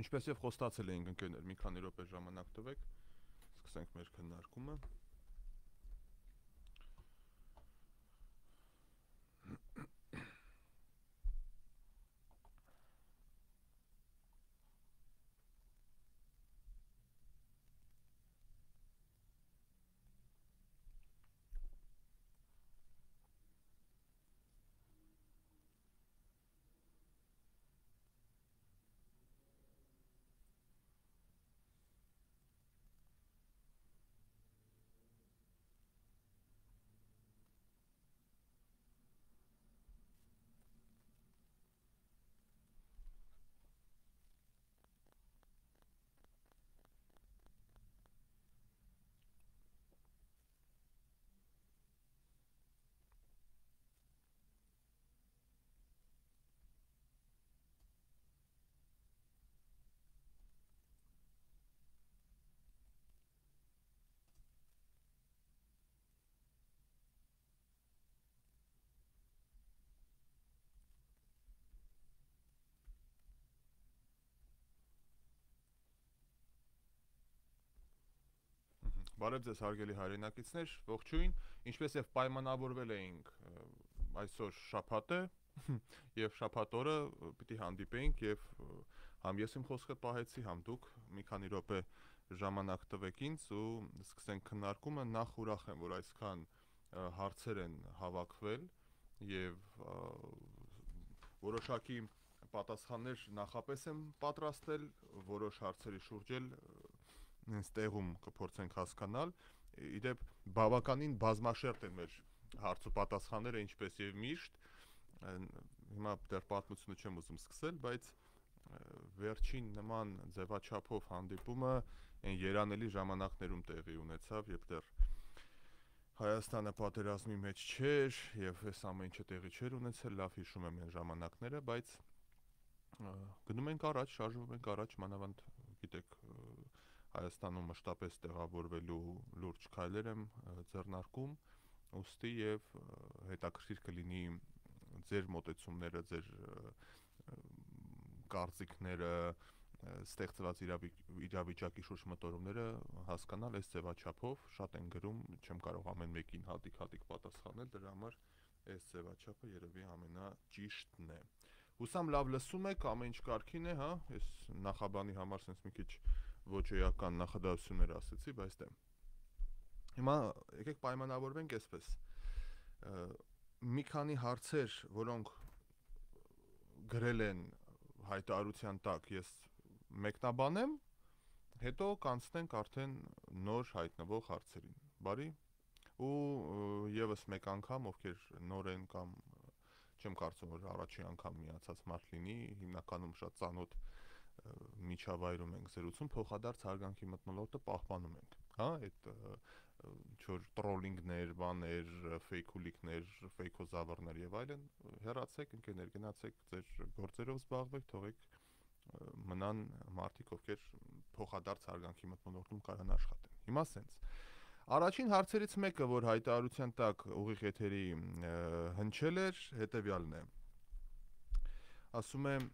Ինչպես եւ խոստացել էինք ընկերներ, մի քանի րոպե ժամանակ տվեք, սկսենք մեր քննարկումը։ Բարև ձեզ հարգելի հայրենակիցներ, ողջույն։ Ինչպես եւ պայմանավորվել էինք այսօր շաբաթը եւ շաբաթ օրը պիտի հանդիպեինք եւ համ ես իմ խոսքը պահեցի, համ դուք մի քանի րոպե ժամանակ տվեք ինձ ու սկսենք քննարկումը։ Նախ ուրախ եմ, որ այսքան հարցեր են հավաքվել եւ որոշակի պատասխաններ նախապես եմ պատրաստել որոշ հարցերի շուրջ էլ հենց տեղում կփորձենք հասկանալ։ Իդեպ բավականին բազմաշերտ են մեր հարցու պատասխանները, ինչպես եւ միշտ։ Հիմա դեռ պատմությունը չեմ ուզում սկսել, բայց վերջին նման ձևաչափով հանդիպումը այն երանելի ժամանակներում տեղի ունեցավ, երբ դեռ Հայաստանը պատերազմի մեջ չէր եւ այս ամեն ինչը տեղի չէր ունեցել, լավ հիշում եմ այն ժամանակները, բայց գնում ենք առաջ, շարժվում ենք առաջ, մանավանդ գիտեք Հայաստանում մշտապես տեղավորվելու լուրջ քայլեր եմ ձեռնարկում, ուստի եւ հետաքրքիր կլինի ձեր մտածումները, ձեր կարծիքները, ստեղծված իրավիճակի շուրջ մտորումները հասկանալ այս ձևաչափով շատ են գրում, չեմ կարող ամեն մեկին հատիկ-հատիկ պատասխանել, դրա համար այս ձևաչափը երևի ամենաճիշտն է։ Հուսամ լավ լսում եք, ամեն ինչ կարքին է, հա, այս նախաբանի համար sense մի քիչ ոչ էական նախադասություններ ասացի, բայց դեմ։ Հիմա եկեք պայմանավորվենք այսպես։ Մի քանի հարցեր, որոնք գրել են հայտարարության տակ, ես մեկնաբանեմ, հետո կանցնենք արդեն նոր հայտնվող հարցերին։ Բարի։ Ու եւս մեկ անգամ, ովքեր նոր են կամ չեմ կարծում որ առաջին անգամ միացած մարդ լինի, հիմնականում շատ ծանոթ միջավայրում ենք զրուցում, փոխադարձ հարգանքի մտնոլորտը պահպանում ենք, հա, այդ չոր տրոլինգներ, բաներ, ֆեյքուլիկներ, ֆեյքոզավարներ եւ այլն, հեռացեք, ընկերներ, գնացեք ձեր գործերով զբաղվեք, թողեք մնան մարդիկ, ովքեր փոխադարձ հարգանքի մտնոլորտում կարան աշխատեն։ Հիմա սենց Առաջին հարցերից մեկը, որ հայտարարության տակ ուղիղ եթերի հնչել էր, հետեւյալն է։ Ասում եմ,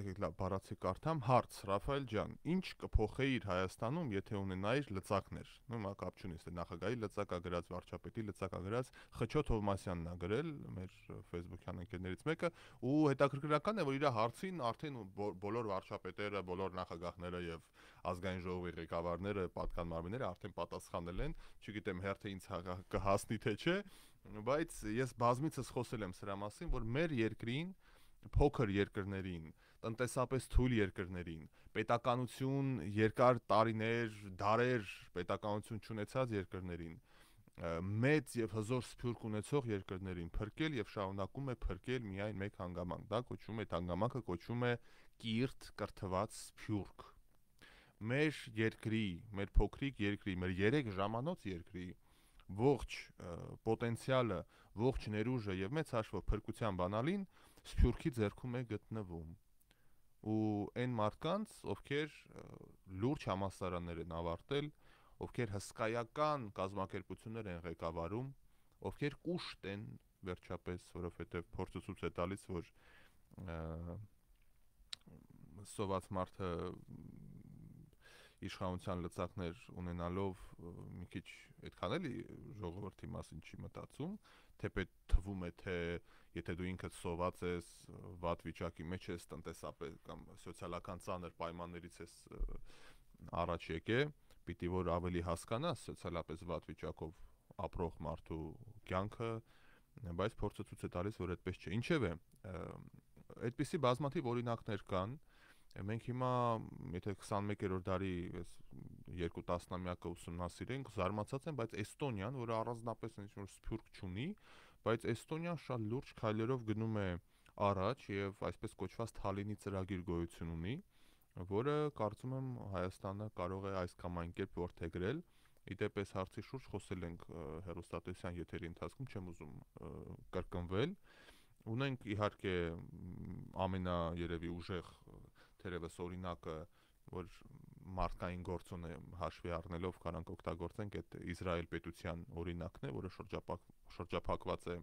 եկեք լավ բառացի կարդամ հարց Ռաֆայել ջան ինչ կփոխեիր Հայաստանում եթե ունենայիր լծակներ նույն կապ չունի ստե նախագահի լծակա գրած վարչապետի լծակա գրած Խճոտ Հովմասյանն է գրել մեր Facebook-յան ընկերներից մեկը ու հետաքրքրական է որ իր հարցին արդեն բոլոր վարչապետերը բոլոր նախագահները եւ ազգային ժողովի ղեկավարները պատկան մարմինները արդեն պատասխանել են չգիտեմ հերթը ինձ հա-, հա-, կհասնի թե չէ բայց ես բազմիցս խոսել եմ սրա մասին որ մեր երկրին փոքր երկրներին տնտեսապես թույլ երկրներին, պետականություն երկար տարիներ, դարեր պետականություն չունեցած երկրներին, մեծ եւ հզոր սփյուռք ունեցող երկրներին փրկել եւ շարունակում է փրկել միայն մեկ հանգամանք։ Դա կոչվում է հանգամանքը կոչվում է կիրթ կրթված սփյուռք։ Մեր երկրի, մեր փոքրիկ երկրի, մեր 3 ժամանոց երկրի ողջ պոտենցիալը, ողջ ներուժը եւ մեծ հաշվով փրկության բանալին սփյուռքի ձեռքում է գտնվում ու այն մարդկանց, ովքեր լուրջ համասարաններ են ավարտել, ովքեր հսկայական կազմակերպություններ են ղեկավարում, ովքեր կուշտ են վերջապես, որովհետև փորձը ցույց է տալիս, որ սոված մարդը իշխանության լծակներ ունենալով մի քիչ այդքան էլի ժողովրդի մասին չի մտածում, թեպետ թվում է թե եթե դու ինքդ սոված ես, վատ վիճակի մեջ ես տնտեսապես կամ սոցիալական ցաներ պայմաններից ես առաջ եկե, պիտի որ ավելի հասկանաս սոցիալապես վատ վիճակով ապրող մարդու կյանքը, բայց փորձը ցույց է տալիս, որ այդպես չէ։ Ինչևէ, այդպիսի բազմաթիվ օրինակներ կան։ Մենք հիմա, եթե 21-րդ դարի այս երկու տասնամյակը ուսումնասիրենք, զարմացած են, բայց Էստոնիան, որը առանձնապես ինչ որ սփյուռք չունի, բայց Էստոնիան շատ լուրջ քայլերով գնում է առաջ եւ այսպես կոչված Թալինի ծրագիր գոյություն ունի, որը կարծում եմ Հայաստանը կարող է այս կամ այն կերպ որթեգրել։ Իդեպ այս հարցի շուրջ խոսել ենք հերոստատեսյան եթերի ընթացքում, չեմ ուզում կրկնվել։ Ունենք իհարկե ամենա երևի ուժեղ թերևս օրինակը որ մարդկային գործոնը հաշվի առնելով կարանք օգտագործենք այդ Իսրայել պետության օրինակն է, որը շրջապակ շրջափակված է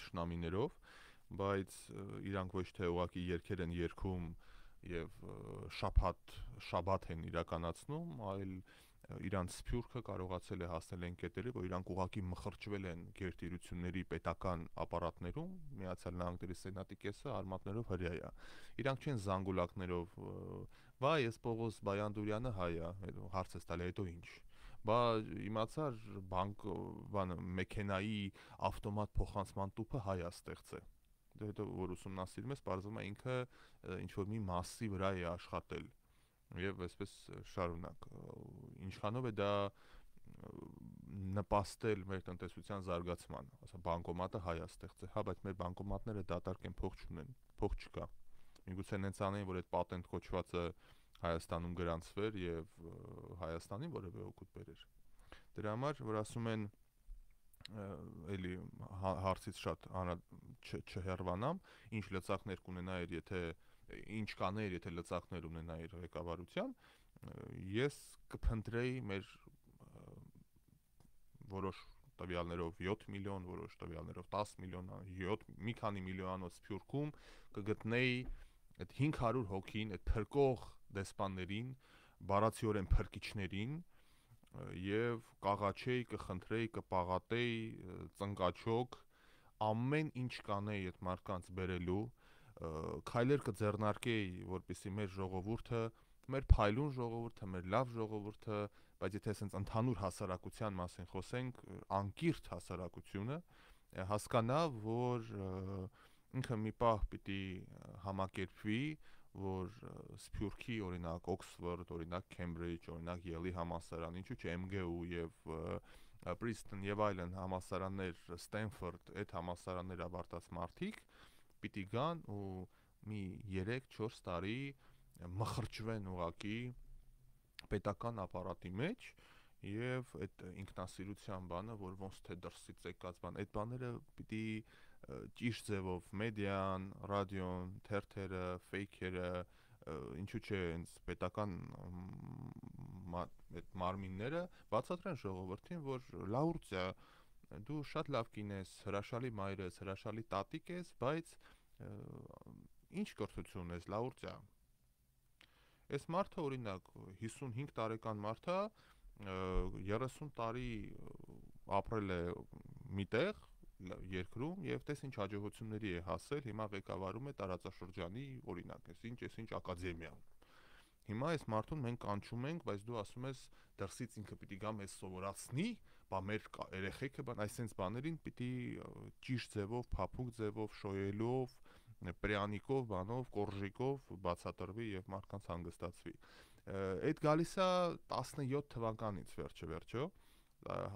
ճշնամիներով, բայց իրանք ոչ թե ուղակի երկեր են երկում եւ շաբաթ շաբաթ են իրականացնում, այլ իրանց սփյուրքը կարողացել է հասնել այն կետերի, որ իրանք ուղակի մխրճվել են գերտիրությունների պետական ապարատներում, Միացյալ Նահանգների սենատի կեսը արմատներով հրյա է։ Իրանք չեն զանգուլակներով Բա ես Պողոս Բայանդուրյանը հայ է, հարց ես տալի, հետո ինչ։ Բա իմացար բանկ բանը մեքենայի ավտոմատ փոխանցման տուփը հայ է ստեղծը դա դե հետո որ ուսումնասիրում ես, բարձվում է ինքը ինչ որ մի mass-ի վրա է աշխատել եւ այսպես շարունակ ինչքանով է դա նպաստել մեր տնտեսության զարգացման, ասա բանկոմատը հայ է ստեղծել, հա, բայց մեր բանկոմատները դատարկ են փող չունեն, փող չկա միգուցե նենց անեին, որ այդ պատենտ կոչվածը Հայաստանում գրանցվեր եւ Հայաստանին որևէ օգուտ բերեր։ Դրա համար, որ ասում են էլի հա, հարցից շատ չհերվանամ, ինչ լծակներ կունենայեր, եթե ինչ կաներ, եթե լծակներ ունենայեր ղեկավարության, ես կփնտրեի մեր որոշ տվյալներով 7 միլիոն, որոշ տվյալներով 10 միլիոն, 7 մի քանի միլիոնոց փյուրքում կգտնեի այդ 500 հոգին, այդ փրկող դեսպաններին, բառացիորեն փրկիչներին եւ կաղաչեի, կխնդրեի, կպաղատեի, ծնկաչոք ամեն ինչ կանեի այդ մարդկանց բերելու քայլեր կձեռնարկեի, որպիսի մեր ժողովուրդը, մեր փայլուն ժողովուրդը, մեր լավ ժողովուրդը, բայց եթե ասենց ընդհանուր հասարակության մասին խոսենք, անկիրթ հասարակությունը հասկանա, որ և, ինքը մի պահ պիտի համակերպվի, որ Սփյուռքի օրինակ Oxford, օրինակ Cambridge, օրինակ Yale-ի համալսարան, ինչու՞ չէ MGU եւ Princeton եւ այլն համալսարաններ, Stanford, այդ համալսարաններ ավարտած մարդիկ պիտի գան ու մի 3-4 տարի մխրճվեն ուղակի պետական ապարատի մեջ եւ այդ ինքնասիրության բանը, որ ոնց թե դրսից եկած բան, այդ բաները պիտի ճիշտ ձևով մեդիան, ռադիոն, թերթերը, ֆեյքերը, ինչու՞ չէ հենց պետական այդ մարմինները բացատրեն ժողովրդին, որ լաուրցիա դու շատ լավ կին ես, հրաշալի մայր ես, հրաշալի տատիկ ես, բայց ինչ կրթություն ես լաուրցիա։ Այս մարդը օրինակ 55 տարեկան մարդա 30 տարի ապրել է միտեղ երկրում եւ տես ինչ հաջողությունների է հասել, հիմա ղեկավարում է տարածաշրջանի օրինակ, ես ինչ, ես ինչ ակադեմիան։ Հիմա այս մարդուն մենք կանչում ենք, բայց դու ասում ես դրսից ինքը պիտի գա մեզ սովորացնի, բա մեր երեխեքը, բան այսենց բաներին պիտի ճիշտ ձևով, փափուկ ձևով, շոյելով, պրյանիկով, բանով, կորժիկով բացատրվի եւ մարդկանց հանգստացվի։ Այդ գալիս է 17 թվականից վերջը վերջո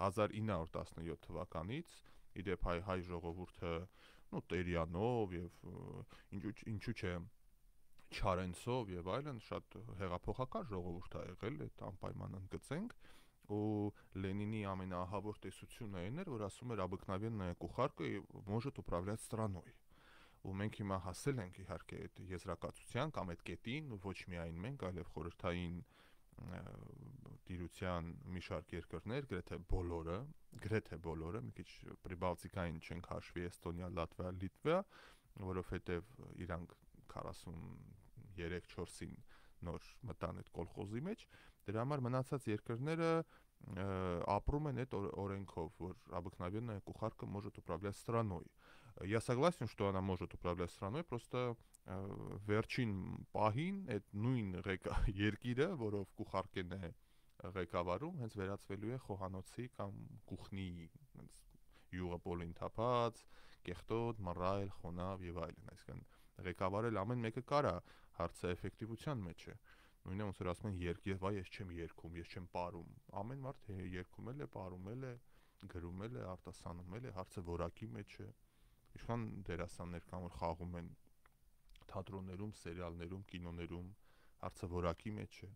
1917 թվականից իդեպ հայ հայ ժողովուրդը նո Տերյանով եւ ինչու ինչու չէ Չարենցով եւ այլն շատ հեղափոխական ժողովուրդ է եղել, այդ անպայման ընդգծենք ու Լենինի ամենահավոր տեսությունը այն էր, որ ասում էր «Обыкновенная кухарка может управлять страной» ու մենք հիմա հասել ենք իհարկե այդ եզրակացության կամ այդ կետին ոչ միայն մենք, այլև խորհրդային և դիրության մի շարք երկրներ, գրեթե բոլորը, գրեթե բոլորը, մի քիչ պրիբալտիկային չենք հաշվի Էստոնիա, Լատվիա, Լիտվա, որովհետև իրանք 43-4-ին նոր մտան այդ կոլխոզի մեջ, դրա համար մնացած երկրները ապրում են այդ օրենքով, որ обыкновенная кухарка может управлять страной. Я согласен, что она может управлять страной, просто վերջին պահին այդ նույն երկիրը, որով Կուխարկեն է ղեկավարում, հենց վերածվելու է խոհանոցի կամ կուխնի, հենց յուղը բոլին թափած, կեղտոտ, մռայլ, խոնավ եւ այլն, այսինքն ղեկավարել ամեն մեկը կարա, հարցը էֆեկտիվության մեջ է։ Նույնը ոնց որ ասում են երկև, այ ես չեմ երկում, ես չեմ ապարում։ Ամեն մարդ երկումել է, ապարումել է, գրումել է, արտասանումել է, հարցը որակի մեջ է։ Ինչքան դերասաններ կան որ խաղում են թատրոններում, սերիալներում, կինոներում, հարցավորակի մեջ չէ։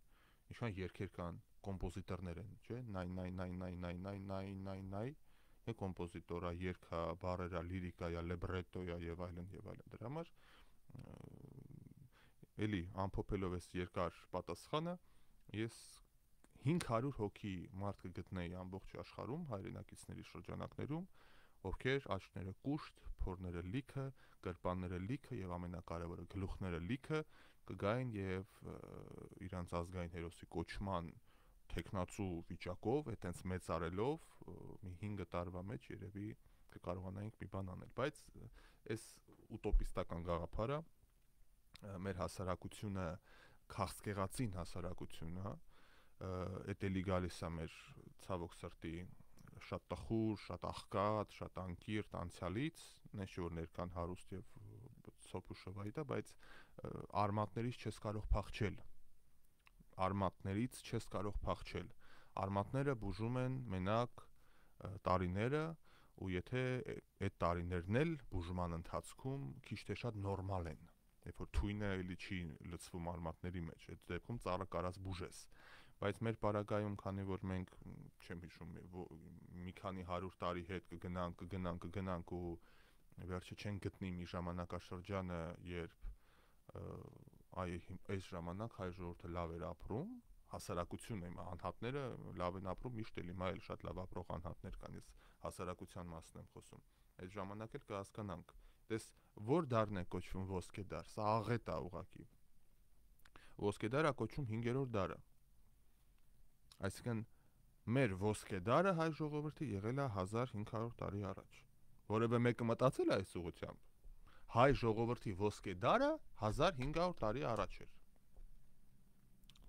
Ինչքան երգեր կան, կոմպոզիտորներ են, չէ՞, նայ նայ նայ նայ նայ նայ նայ նայ նայ է կոմպոզիտորա, երգա, բարերա, լիրիկայա, լեբրետոյա եւ այլն եւ այլն։ Դրա համար էլի ամփոփելով այս երկար պատասխանը ես 500 հոգի մարդ կգտնեի ամբողջ աշխարհում հայրենակիցների շրջանակներում ովքեր աչքները կուշտ, փորները լիքը, գրպանները լիքը եւ ամենակարևորը գլուխները լիքը կգային եւ իրանց ազգային հերոսի կոչման տեխնացու վիճակով, այտենց մեծարելով մի 5 տարվա մեջ երևի կկարողանայինք մի բան անել, բայց այս ուտոպիստական գաղափարը մեր հասարակությունը քաղցկեղածին հասարակությունն է, դա էլի գալիս է մեր ցավոք սրտի շատ տխուր, շատ աղքատ, շատ անկիրտ անցյալից, նենց որ ներքան հարուստ եւ սոփուշովայտա, բայց արմատներից չես կարող փախչել։ Արմատներից չես կարող փախչել։ Արմատները բուժում են մենակ տարիները ու եթե այդ տարիներն էլ բուժման ընթացքում քիչ թե շատ նորմալ են երբ որ թույնը էլի չի լծվում արմատների մեջ այդ դեպքում ծառը կարած բուժես բայց մեր պարագայում, քանի որ մենք չեմ հիշում մի քանի 100 տարի հետ կգնանք, կգնանք, կգնանք ու վերջը չեն գտնի մի ժամանակաշրջանը, երբ այ այս ժամանակ հայ ժողովուրդը լավ էր ապրում, հասարակությունը իմ անհատները լավ են ապրում, միշտ էլ հիմա էլ շատ լավ ապրող անհատներ կան, ես հասարակության մասն եմ խոսում։ Այդ ժամանակ էլ կհասկանանք, դες որ դարն է կոչվում ոսկե դար, սա աղետ է ուղակի։ Ոսկե դարը կոչվում 5-րդ դարը։ դար Այսինքն մեր ոսկեդարը հայ ժողովրդի եղել է 1500 տարի առաջ։ Որևէ մեկը մտածել է այս ուղությամբ։ Հայ ժողովրդի ոսկեդարը 1500 տարի առաջ էր։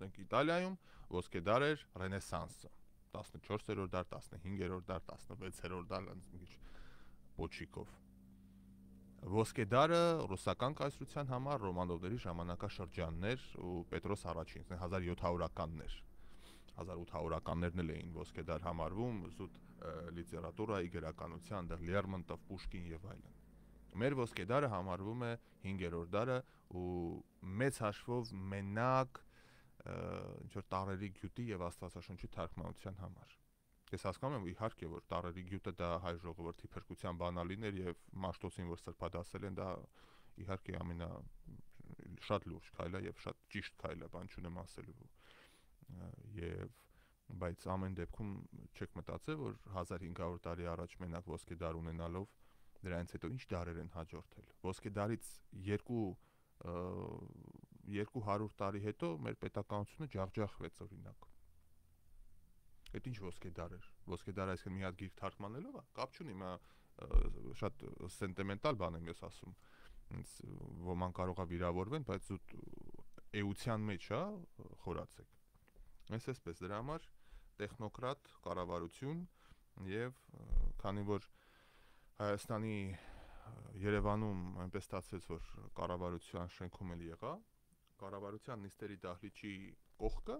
Դենք Իտալիայում ոսկեդար էր Ռենեսանսը։ 14-րդ դար, 15-րդ դար, 16-րդ դար, այնպես մի քիչ փոչիկով։ Ոսկեդարը ռուսական կայսրության համար ռոմանովների ժամանակաշրջաններ ու Պետրոս առաջինն 1700-ականներ 1800-ականներն էլ էին ոսկեդար համարվում, զուտ լիտերատուրայի գրականության, դեռ Լերմոնտով, Պուշկին եւ այլն։ Մեր ոսկեդարը համարվում է 5-րդ դարը ու մեծ հաշվով մենակ ինչ որ տարերի գյուտի եւ աստվածաշունչի թարգմանության համար։ Ես հասկանում եմ իհարկե որ տարերի գյուտը դա հայ ժողովրդի փրկության բանալին էր եւ Մաշտոցին որ սրբադասել են դա իհարկե ամենա շատ լուրջ քայլ է եւ շատ ճիշտ քայլ է, բան չունեմ ասելու եւ բայց ամեն դեպքում չեք մտածել որ 1500 տարի առաջ մենակ ոսկե դար ունենալով դրանից հետո ինչ դարեր են հաջորդել ոսկե դարից երկու 200 տարի հետո մեր պետականությունը ջախջախվեց օրինակ Այդ ինչ ոսկե դար էր։ Ոսկե դար այսինքն մի հատ գիրք թարգմանելով է, կապ չունի, մա շատ սենտիմենտալ բան եմ ես ասում։ Ինձ ոմանք կարող է վիրավորվեն, բայց զուտ էության մեջ, հա, խորացեք։ Այս էսպես դրա համար տեխնոկրատ կառավարություն եւ քանի որ Հայաստանի Երևանում այնպես ստացվեց, որ կառավարության շենքում էլ եղա, կառավարության նիստերի դահլիճի կողքը,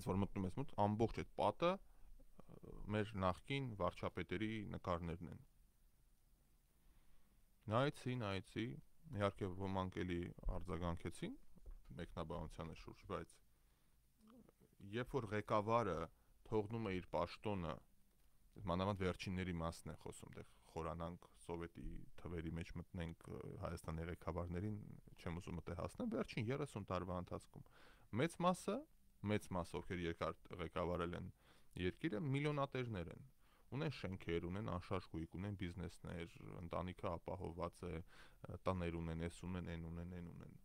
այս որ մտնում ես մոտ, ամբողջ այդ պատը մեր նախկին վարչապետերի նկարներն են։ Նայեցի, նայեցի, իհարկե ոմանք էլի արձագանքեցին մեկնաբանությանը շուրջ, բայց երբ որ ղեկավարը թողնում է իր պաշտոնը, մանավանդ վերջինների մասն է խոսում, դեռ խորանանք սովետի թվերի մեջ մտնենք Հայաստանի ղեկավարներին, չեմ ուզում մտե հասնեմ, վերջին 30 տարվա ընթացքում մեծ մասը, մեծ մասը ովքեր երկար ղեկավարել են երկիրը, միլիոնատերներ են ունեն շենքեր, ունեն անշարժ գույք, ունեն բիզնեսներ, ընտանիքը ապահովված է, տներ ունեն, էս ունեն, այն ունեն, այն ունեն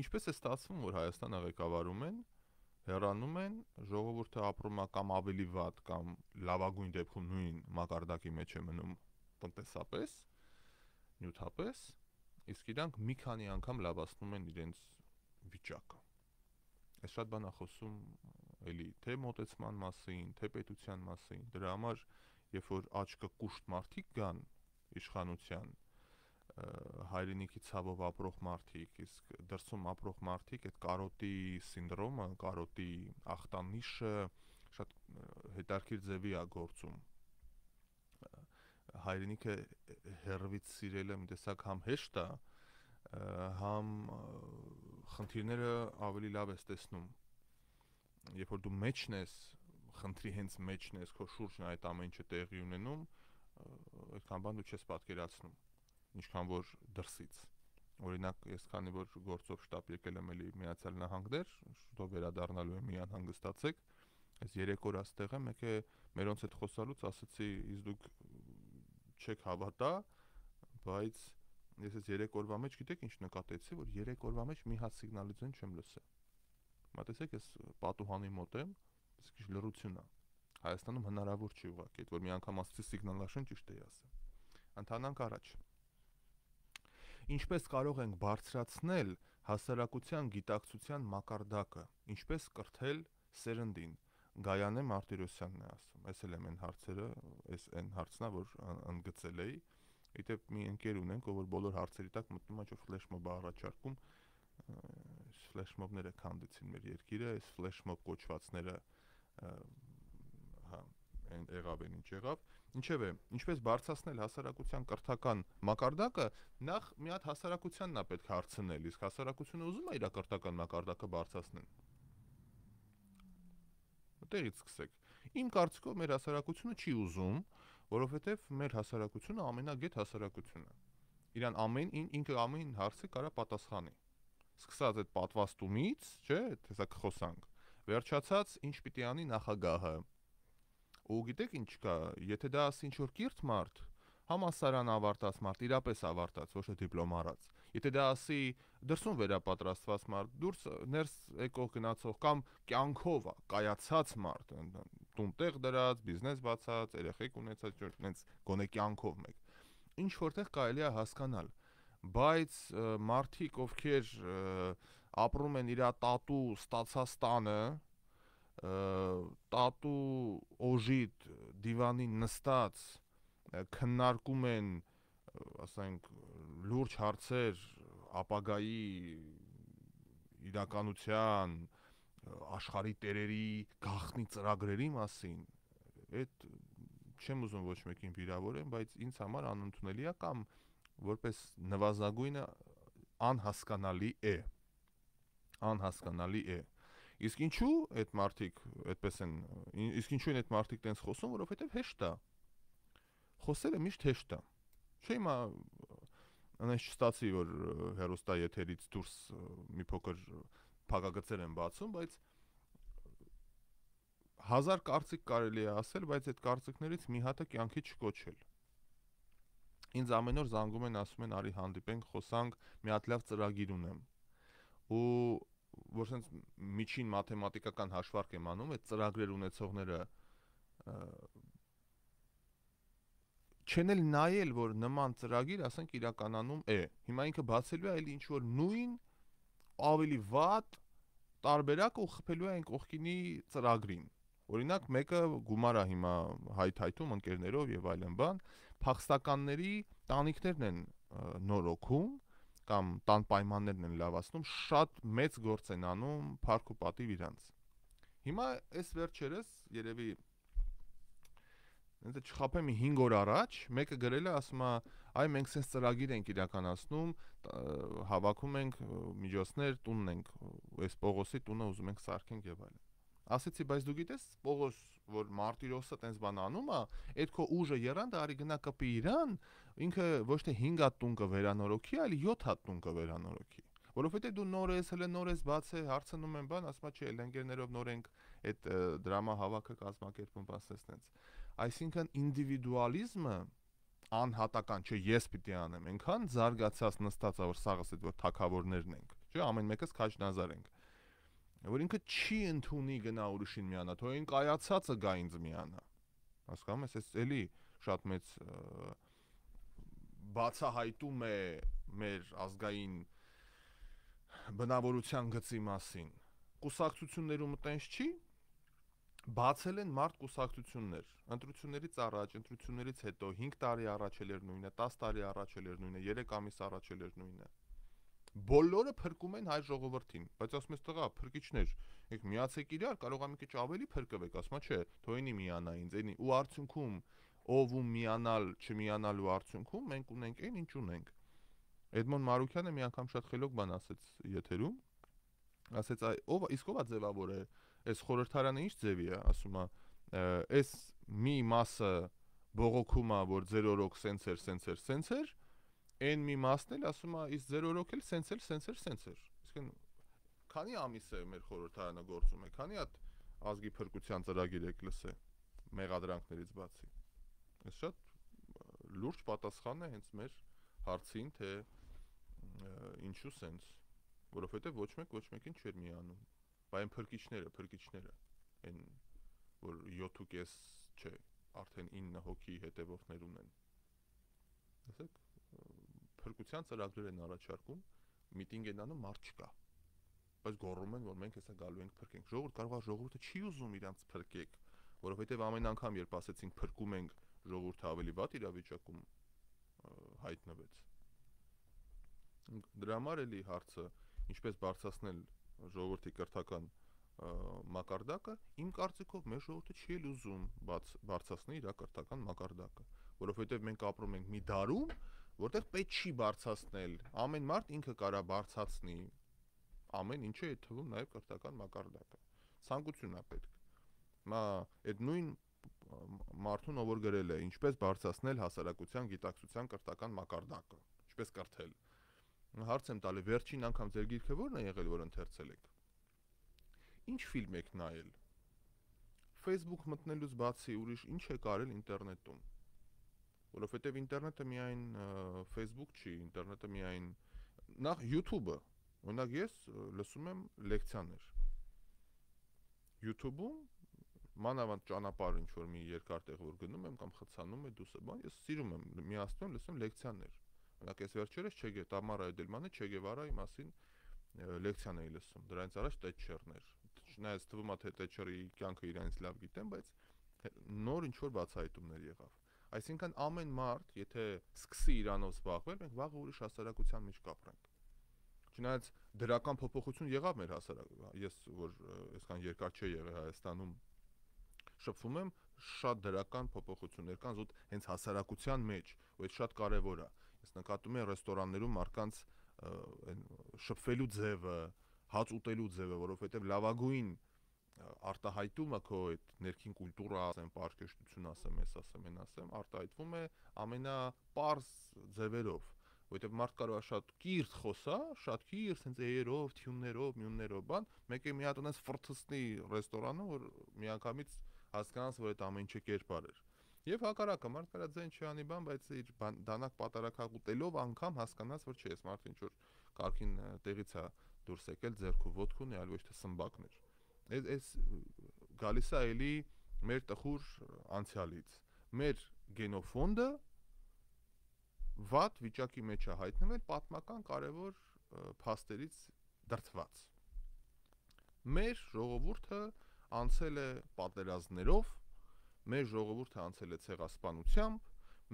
ինչպես է ստացվում, որ Հայաստանը ղեկավարում են, հեռանում են, ժողովուրդը ապրում է կամ ավելի վատ, կամ լավագույն դեպքում նույն մակարդակի մեջ է մնում տնտեսապես, նյութապես, իսկ իրանք մի քանի անգամ լավացնում են իրենց վիճակը։ Այս շատ բան է խոսում էլի թե մոտեցման մասին, թե պետության մասին։ Դրա համար, երբ որ աչքը կուշտ մարդիկ կան իշխանության հայրենիքի ցավով ապրող մարդիկ, իսկ դրսում ապրող մարդիկ այդ կարոտի սինդրոմը, կարոտի ախտանիշը շատ հետարքիր ձևի է գործում հայրենիքը հերվից սիրելը մի տեսակ համ հեշտ է, համ խնդիրները ավելի լավ ես տեսնում։ Երբ որ դու մեջն ես, խնդրի հենց մեջն ես, քո շուրջն այդ ամեն ինչը տեղի ունենում, այդքան բան դու չես պատկերացնում ինչքան որ դրսից օրինակ ես քանի որ գործով շտապ եկել եմ էլի միացյալ նահանգներ շուտով վերադառնալու եմ միան հանգստացեք այս 3 օր աստեղ եմ եկե մերոնց հետ խոսալուց ասացի իսկ դուք չեք հավատա բայց ես այս 3 օրվա մեջ գիտեք ինչ նկատեցի որ 3 օրվա մեջ մի հատ սիգնալիզեն չեմ լսել մա տեսեք ես պատուհանի մոտ եմ իսկ ինչ լրություն է Հայաստանում հնարավոր չի ուղղակի այդ որ մի անգամ ասացի սիգնալաշն ճիշտ էի ասել ընթանանք առաջ Ինչպես կարող ենք բարձրացնել հասարակության գիտակցության մակարդակը, ինչպես կրթել սերնդին։ Գայանե Մարտիրոսյանն է ասում։ Այս էլ եմ այն հարցերը, այս այն հարցնա, որ ընդգծել էի։ Իդեպ մի ընկեր ունենք, ով որ բոլոր հարցերի տակ մտնում է, որ ֆլեշ մոբը առաջարկում, ֆլեշմոբները քանդեցին մեր երկիրը, այս ֆլեշմոբ կոչվածները այն եղավ այն ինչ եղավ։ Ինչևէ, ինչպես բարձրացնել հասարակության կրթական մակարդակը, նախ մի հատ հասարակությանն է պետք հարցնել, իսկ հասարակությունը ուզում է իր կրթական մակարդակը բարձրացնել։ Մտերից սկսեք։ Իմ կարծիքով մեր հասարակությունը չի ուզում, որովհետև մեր հասարակությունը ամենագետ հասարակությունն է։ Իրան ամեն ինքը ամեն հարցը կարա պատասխանի։ Սկսած այդ պատվաստումից, չէ, հեսա կխոսանք։ Վերջացած ինչ պիտի անի նախագահը, Ու գիտեք ինչ կա, եթե դա ասի ինչ որ կիրթ մարդ, համասարան ավարտած մարդ, իրապես ավարտած, ոչ թե դիպլոմ առած։ Եթե դա ասի դրսում վերապատրաստված մարդ, դուրս ներս եկող գնացող կամ կյանքով կայացած մարդ, տունտեղ դրած, բիզնես բացած, երեխեք ունեցած, այնց գոնե կյանքով մեկ։ Ինչ որտեղ կարելի է հասկանալ, բայց մարդիկ, ովքեր ապրում են իրա տատու ստացած տանը, տատու օժիտ դիվանի նստած քննարկում են ասենք լուրջ հարցեր ապագայի իրականության աշխարհի տերերի գախնի ծրագրերի մասին այդ չեմ ուզում ոչ մեկին վիրավորեմ բայց ինձ համար անընդունելի է կամ որպես նվազագույնը անհասկանալի է անհասկանալի է Իսկ ինչու այդ մարդիկ այդպես են իսկ ինչու են այդ մարդիկ տենց խոսում, որովհետև հեշտ է։ Խոսելը միշտ հեշտ է։ Չէ՞ հիմա անես չստացի որ հերոստա եթերից դուրս մի փոքր փակագծեր են բացում, բայց հազար կարծիք կարելի է ասել, բայց այդ կարծիքներից մի հատը կյանքի չկոչել։ Ինձ ամեն օր զանգում են, ասում են՝ «Արի հանդիպենք, խոսանք, մի հատ լավ ծրագիր ունեմ»։ Ու որ sense միջին մաթեմատիկական հաշվարկ եմ անում, այդ ծրագրեր ունեցողները չեն էլ նայել, որ նման ծրագիր, ասենք, իրականանում է։ Հիմա ինքը բացելու է այլ ինչ որ նույն ավելի վատ տարբերակը ու խփելու է այն կողքինի ծրագրին։ Օրինակ, մեկը գումարա հիմա հայթայթում ընկերներով եւ այլն բան, փախստականների տանիքներն են նորոգում, կամ տան պայմաններն են լավացնում, շատ մեծ գործ են անում փառք ու պատիվ իրանց։ Հիմա այս վերջերս երևի ընդ չխափեմ 5 օր առաջ մեկը գրել է ասում է այ մենք sense ծրագիր ենք իրականացնում հավաքում ենք միջոցներ տունն ենք այս Պողոսի տունը ուզում ենք սարքենք եւ այլն ասեցի բայց դու գիտես Պողոս որ մարտիրոսը տենց բան անում է այդ քո ուժը երան դա արի գնա կպի իրան ինքը ոչ թե 5 հատ տուն կվերանորոգի, այլ 7 հատ տուն կվերանորոգի որովհետեւ դու նոր ես, հələ նոր ես բաց է, հարցնում են բան, ասում է, չէ, լենգերներով նոր ենք այդ դրամա հավաքը կազմակերպում բասես տենց։ Այսինքն ինդիվիդուալիզմը անհատական, չէ, ես պիտի անեմ, այնքան զարգացած նստածա, որ սաղս այդ որ թակավորներն ենք, չէ, ամեն մեկս քաջ նազար ենք որ ինքը չի ընդունի գնա ուրիշին միանա, թող այն կայացածը գա ինձ միանա։ Հասկանում ես, էլի շատ մեծ և, բացահայտում է մեր ազգային բնավորության գծի մասին։ Կուսակցություններում տենց չի, բացել են մարդ կուսակցություններ, ընտրություններից առաջ, ընտրություններից հետո 5 տարի առաջ էլ էր նույնը, 10 տարի առաջ էլ էր նույնը, 3 ամիս առաջ էլ էր նույնը։ Բոլորը փրկում են հայ ժողովրդին, բայց ասում ես տղա, փրկիչներ, եք միացեք իրար, կարող է մի քիչ ավելի փրկվեք, ասում է, չէ, թողինի միանա ինձ, այնի ու արդյունքում ով ու միանալ, չմիանալու արդյունքում մենք ունենք այն, ինչ ունենք։ Էդմոն Մարուկյանը մի անգամ շատ խելոք բան ասեց եթերում։ Ասեց, այ ով իսկ ով է ձևավորը, այս խորհրդարանը ինչ ձևի է, ասում է, այս մի մասը բողոքում է, որ 0 օրոք սենց էր, սենց էր, սենց էր, այն մի մասն էլ ասում է, իսկ 0 օրոք էլ սենց էր, սենց էր, սենց էր։ Իսկ քանի ամիս է մեր խորհրդարանը գործում է, քանի հատ ազգի փրկության ծրագիր եք լսել մեղադրանքներից բացի։ Այս շատ լուրջ պատասխան է հենց մեր հարցին, թե ինչու սենց, որովհետեւ ոչ մեկ ոչ մեկին չէր միանում, բայց փրկիչները, փրկիչները են որ 7.5 չէ, արդեն 9 հոգի հետևորդներ ունեն։ Տեսեք, փրկության ծրագրեր են առաջարկում, միտինգ են անում, մարդ չկա։ Բայց գոռում են, որ մենք հեսա գալու ենք փրկենք։ Ժողովուրդ կարող է ժողովուրդը չի ուզում իրանց փրկեք, որովհետև ամեն անգամ երբ ասեցինք փրկում ենք, ժողովուրդը ավելի վատ իրավիճակում հայտնվեց։ Դրա համար էլի հարցը, ինչպես բարձրացնել ժողովրդի կրթական մակարդակը, իմ կարծիքով մեր ժողովուրդը չի էլ ուզում բաց բարձրացնել իր կրթական մակարդակը, որովհետև մենք ապրում ենք մի դարում, որտեղ պետք չի բարձրացնել։ Ամեն մարդ ինքը կարա բարձրացնի ամեն ինչը, այդ թվում նաև կրթական մակարդակը։ Ցանկությունն է պետք։ Մա այդ նույն մարդուն, ով որ գրել է, ինչպես բարձրացնել հասարակության գիտակցության կրթական մակարդակը, ինչպես կրթել։ Հարց եմ տալի, վերջին անգամ ձեր գիրքը ո՞րն է եղել, որ ընթերցել եք։ Ինչ ֆիլմ եք նայել։ Facebook մտնելուց բացի ուրիշ ինչ եք արել ինտերնետում։ Որովհետև ինտերնետը միայն Facebook չի, ինտերնետը միայն նախ YouTube-ը։ Օրինակ ես լսում եմ լեկցիաներ։ YouTube-ում մանավանդ ճանապարհ ինչ որ մի երկար տեղ որ գնում եմ կամ խցանում է դուսը, բան ես սիրում եմ միացնում եմ լսում լեկցիաներ։ Օրինակ ես վերջերս Չեգե Տամարա Էդելմանը Չեգևարայի մասին լեկցիան էի լսում։ Դրանից առաջ Տեչերներ։ Չնայած թվում է թե Տեչերի կյանքը իրանից լավ գիտեմ, բայց նոր ինչ որ բացահայտումներ եղավ։ Այսինքն ամեն մարդ, եթե սկսի իրանով զբաղվել, մենք վաղը ուրիշ հասարակության մեջ կապրենք։ Չնայած դրական փոփոխություն եղավ մեր հասարակ, ես որ այսքան երկար չի եղել Հայաստանում շփվում եմ, շատ դրական փոփոխություններ կան զուտ հենց հասարակության մեջ, ու այդ շատ կարևոր է։ Ես նկատում եմ ռեստորաններում մարդկանց այն շփվելու ձևը, հաց ուտելու ձևը, որովհետև լավագույն արտահայտումը քո այդ ներքին կուլտուրա, ասեմ, պարկեշտություն, ասեմ, ես ասեմ, այն ասեմ, արտահայտվում է ամենապարզ ձևերով, որովհետև մարդ կարող է շատ կիրթ խոսա, շատ կիրթ, հենց էերով, թյուններով, մյուններով, բան, մեկը մի հատ ունես ֆրթսնի ռեստորանը, որ միանգամից մի հասկանաս, որ այդ ամեն ինչը կերպար էր։ Եվ հակառակը մարդ կարա ձեն չի անի բան, բայց իր դանակ պատարակակ ուտելով անգամ հասկանաս, որ չէ, ես մարդ ինչ որ կարքին տեղից է դուրս եկել ձերքով ոդկուն է, այլ ոչ թե սմբակներ։ Այս այս գալիս է էլի մեր տխուր անցյալից։ Մեր գենոֆոնդը վատ վիճակի մեջ է հայտնվել պատմական կարևոր փաստերից դրթված։ Մեր ժողովուրդը անցել է պատերազմներով, մեր ժողովուրդը անցել է ցեղասպանությամբ,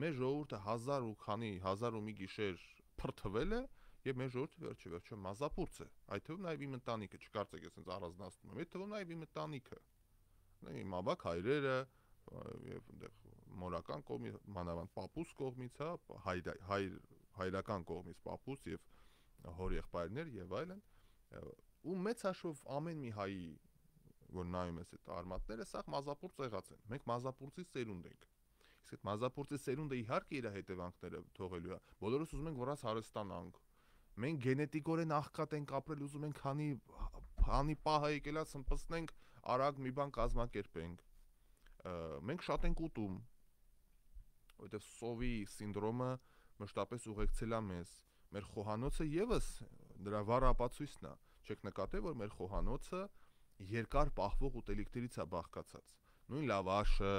մեր ժողովուրդը հազար ու քանի հազար ու մի գիշեր փրթվել է եւ մեր ժողովուրդը վերջը վերջը մազապուրց է։ Այդ թվում նաեւ իմ ընտանիքը, չկարծեք ես ինձ առանձնացնում եմ, այդ թվում նաեւ իմ ընտանիքը։ Նա իմ աբակ հայրերը եւ այնտեղ մորական կողմի մանավանդ pappus կողմից, հա, հայ հայ հայրական կողմից pappus եւ հոր եղբայրներ եւ այլն ու մեծ հաշվով ամեն մի հայի որ նայում ես այդ արմատները, սա մազապուրց եղած են։ Մենք մազապուրցի սերունդ ենք։ Իսկ այդ մազապուրցի սերունդը իհարկե իր հետևանքները թողելու է։ Բոլորս ուզում ենք որած հարստանանք։ Մենք գենետիկորեն աղքատ ենք ապրել, ուզում ենք քանի քանի պահը եկելա սմպստենք, արագ մի բան կազմակերպենք։ Մենք շատ ենք ուտում, որտեղ սովի սինդրոմը մշտապես ուղեկցել է մեզ։ Մեր խոհանոցը եւս դրա վառ ապացույցն է։ Չեք նկատել, որ մեր խոհանոցը երկար պահվող ուտելիքներից է բաղկացած։ Նույն լավաշը,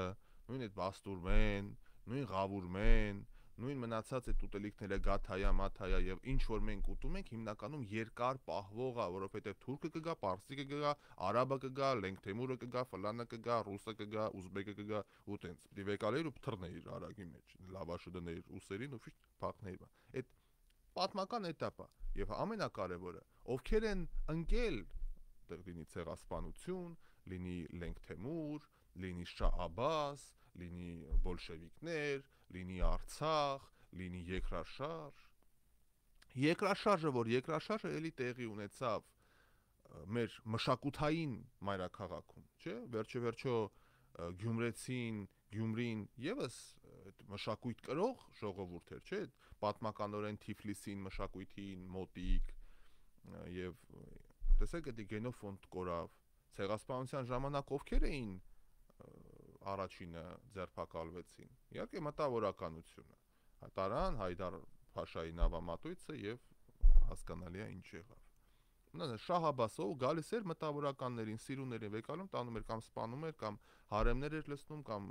նույն այդ բաստուրմեն, նույն ղավուրմեն, նույն մնացած այդ ուտելիքները գաթայա, մաթայա եւ ինչ որ մենք ուտում ենք հիմնականում երկար պահվող է, որովհետեւ թուրքը կգա, պարսիկը կգա, արաբը կգա, լենգթեմուրը կգա, ֆլանը կգա, ռուսը կգա, ուզբեկը կգա ու տենց։ Պետք է վեկալեր ու թռներ արագի մեջ, լավաշը դներ ուսերին ու ֆիշտ փակներ։ Այդ պատմական էտապա եւ ամենակարևորը, ովքեր են ընկել լինի ցեղասպանություն, լինի Լենգթեմուր, լինի Շահաբաս, լինի բոլշևիկներ, լինի Արցախ, լինի Երկրաշարժ։ Երկրաշարժը, որ երկրաշարժը էլի տեղի ունեցավ մեր մշակութային մայրաքաղաքում, չէ՞, վերջը-վերջո Գյումրեցին, Գյումրին եւս մշակույթ կրող ժողովուրդ էր, չէ՞, պատմականորեն Թիֆլիսին մշակույթին մոտիկ եւ Տեսեք, դա գենոֆոնդ կորավ։ Ցեղասպանության ժամանակ ովքեր էին առաջինը ձերբակալվեցին։ Իհարկե մտավորականությունը։ Հատարան Հայդար Փաշայի նավամատույցը եւ հասկանալի է ինչ եղավ։ Նա շահաբասով գալիս էր մտավորականներին, սիրուներին վեկալում, տանում էր կամ սպանում էր կամ հարemներ էր լցնում կամ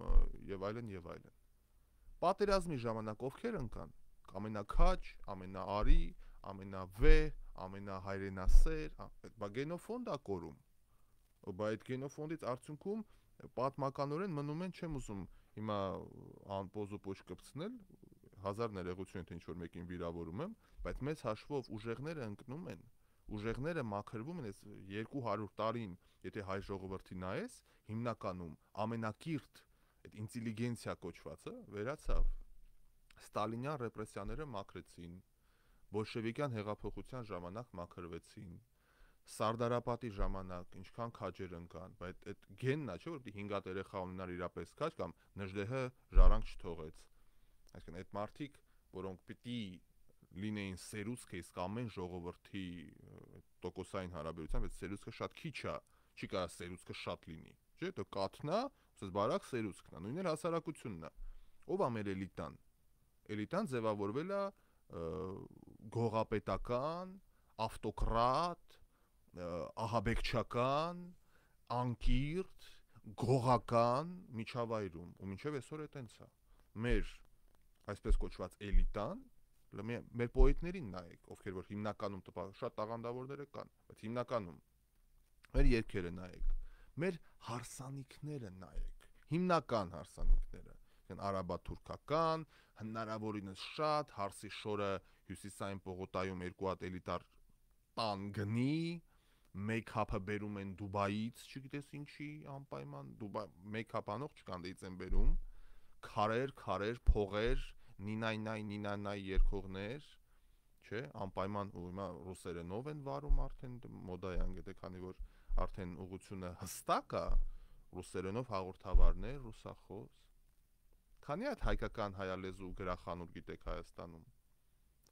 եւ այլն եւ այլն։ Պատերազմի ժամանակ ովքեր ընկան։ Ամենակաչ, ամենաարի, ամենավե, ամենա ամենահայրենասեր, բա գենոֆոնդ է կորում։ Բա այդ գենոֆոնդից արդյունքում պատմականորեն մնում են չեմ ուզում հիմա անպոզո փոշ կպցնել, հազար ներեգություն եթե ինչ-որ մեկին վիրավորում եմ, բայց մեծ հաշվով ուժեղները ընկնում են ուժեղները մաքրվում են այս 200 տարին, եթե հայ ժողովրդի նայես, հիմնականում ամենակիրթ այդ ինտելիգենցիա կոչվածը վերացավ։ Ստալինյան ռեպրեսիաները մաքրեցին, բոլշևիկյան հեղափոխության ժամանակ մաքրվեցին սարդարապետի ժամանակ ինչքան քաջեր ընկան, բայց այդ գեննա չէ որ պիտի 5 հատ երեխա ունենար իրապես քաջ կամ նժդեհը ժարանք չթողեց։ Այսինքն այդ մարդիկ, որոնք պիտի լինեին սերուսք էս կամեն ժողովրդի տոկոսային հարաբերությամբ, այդ սերուսքը շատ քիչ է, չի կարա սերուսքը շատ լինի։ Չէ, դա կաթնա, ասես բարակ սերուսքն է, նույնն էլ հասարակությունն է։ Ո՞վ է մեր էլիտան։ Էլիտան ձևավորվել է գողապետական, ավտոկրատ, ահաբեկչական, անկիրթ, գողական միջավայրում ու մինչև այսօր է տենց է։ Մեր այսպես կոչված էլիտան մեր պոետներին նայեք, ովքեր որ հիմնականում տպա շատ տաղանդավորները կան, բայց հիմնականում մեր երկերը նայեք, մեր հարսանիքները նայեք, հիմնական հարսանիքները այսինքն արաբա-թուրքական, հնարավորինս շատ հարսի շորը հյուսիսային Պողոտայում երկու հատ էլիտար տան գնի, մեյքափը բերում են Դուբայից, չգիտես ինչի, անպայման Դուբայ մեյքափ անող չկան դից են բերում, քարեր, քարեր, փողեր, նինայնայ, նինանայ երկողներ, չէ, անպայման ու հիմա ռուսերենով են վարում արդեն մոդայան գետե, քանի որ արդեն ուղությունը հստակ է, ռուսերենով հաղորդավարներ, ռուսախոս Քանի այդ հայկական հայալեզու գրախանութ գիտեք Հայաստանում։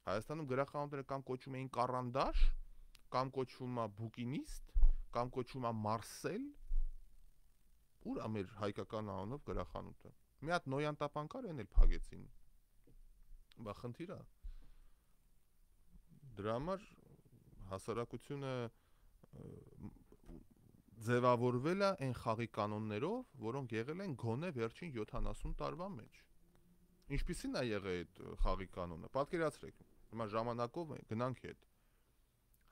Հայաստանում գրախանութները կամ կոչում էին Կարանդաշ, կամ կոչվում է Բուկինիստ, կամ կոչվում է Մարսել։ Ուր է մեր հայկական անունով գրախանութը։ Մի հատ Նոյան տապանկար են էլ փագեցին։ Բա խնդիր է։ Դրա համար հասարակությունը ձևավորվել է այն խաղի կանոններով, որոնք եղել են գոնե վերջին 70 տարվա մեջ։ Ինչպիսին է եղել այդ խաղի կանոնը։ Պատկերացրեք, հիմա ժամանակով գնանք հետ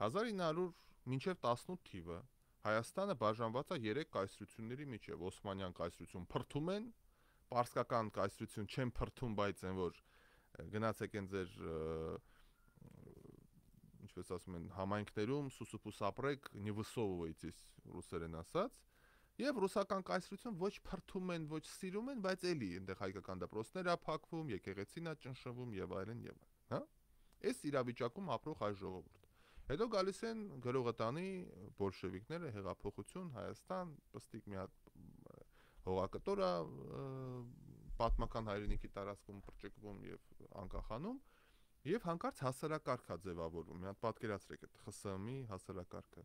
1900 մինչև 18 թիվը Հայաստանը բաժանված է 3 կայսրությունների միջև՝ Օսմանյան կայսրություն փրթում են, Պարսկական կայսրություն չեն փրթում, բայց այն որ գնացեք այն ձեր և, ինչպես ասում են, համայնքներում սուսուփուս ապրեք, не высовывайтесь ռուսերեն ասած, եւ ռուսական կայսրություն ոչ փրթում են, ոչ սիրում են, բայց էլի այնտեղ հայկական դպրոցներ ա փակվում, եկեղեցին ա ճնշվում եւ այլն եւ այլն, հա? Այս իրավիճակում ապրող հայ ժողովուրդը Հետո գալիս են գրողը տանի բոլշևիկները հեղափոխություն Հայաստան, պստիկ մի հատ հողակտորա պատմական հայրենիքի տարածքում բրճկվում եւ անկախանում եւ հանկարծ հասարակարգա ձևավորվում։ Մի հատ պատկերացրեք այդ ԽՍՀՄ-ի հասարակարգը։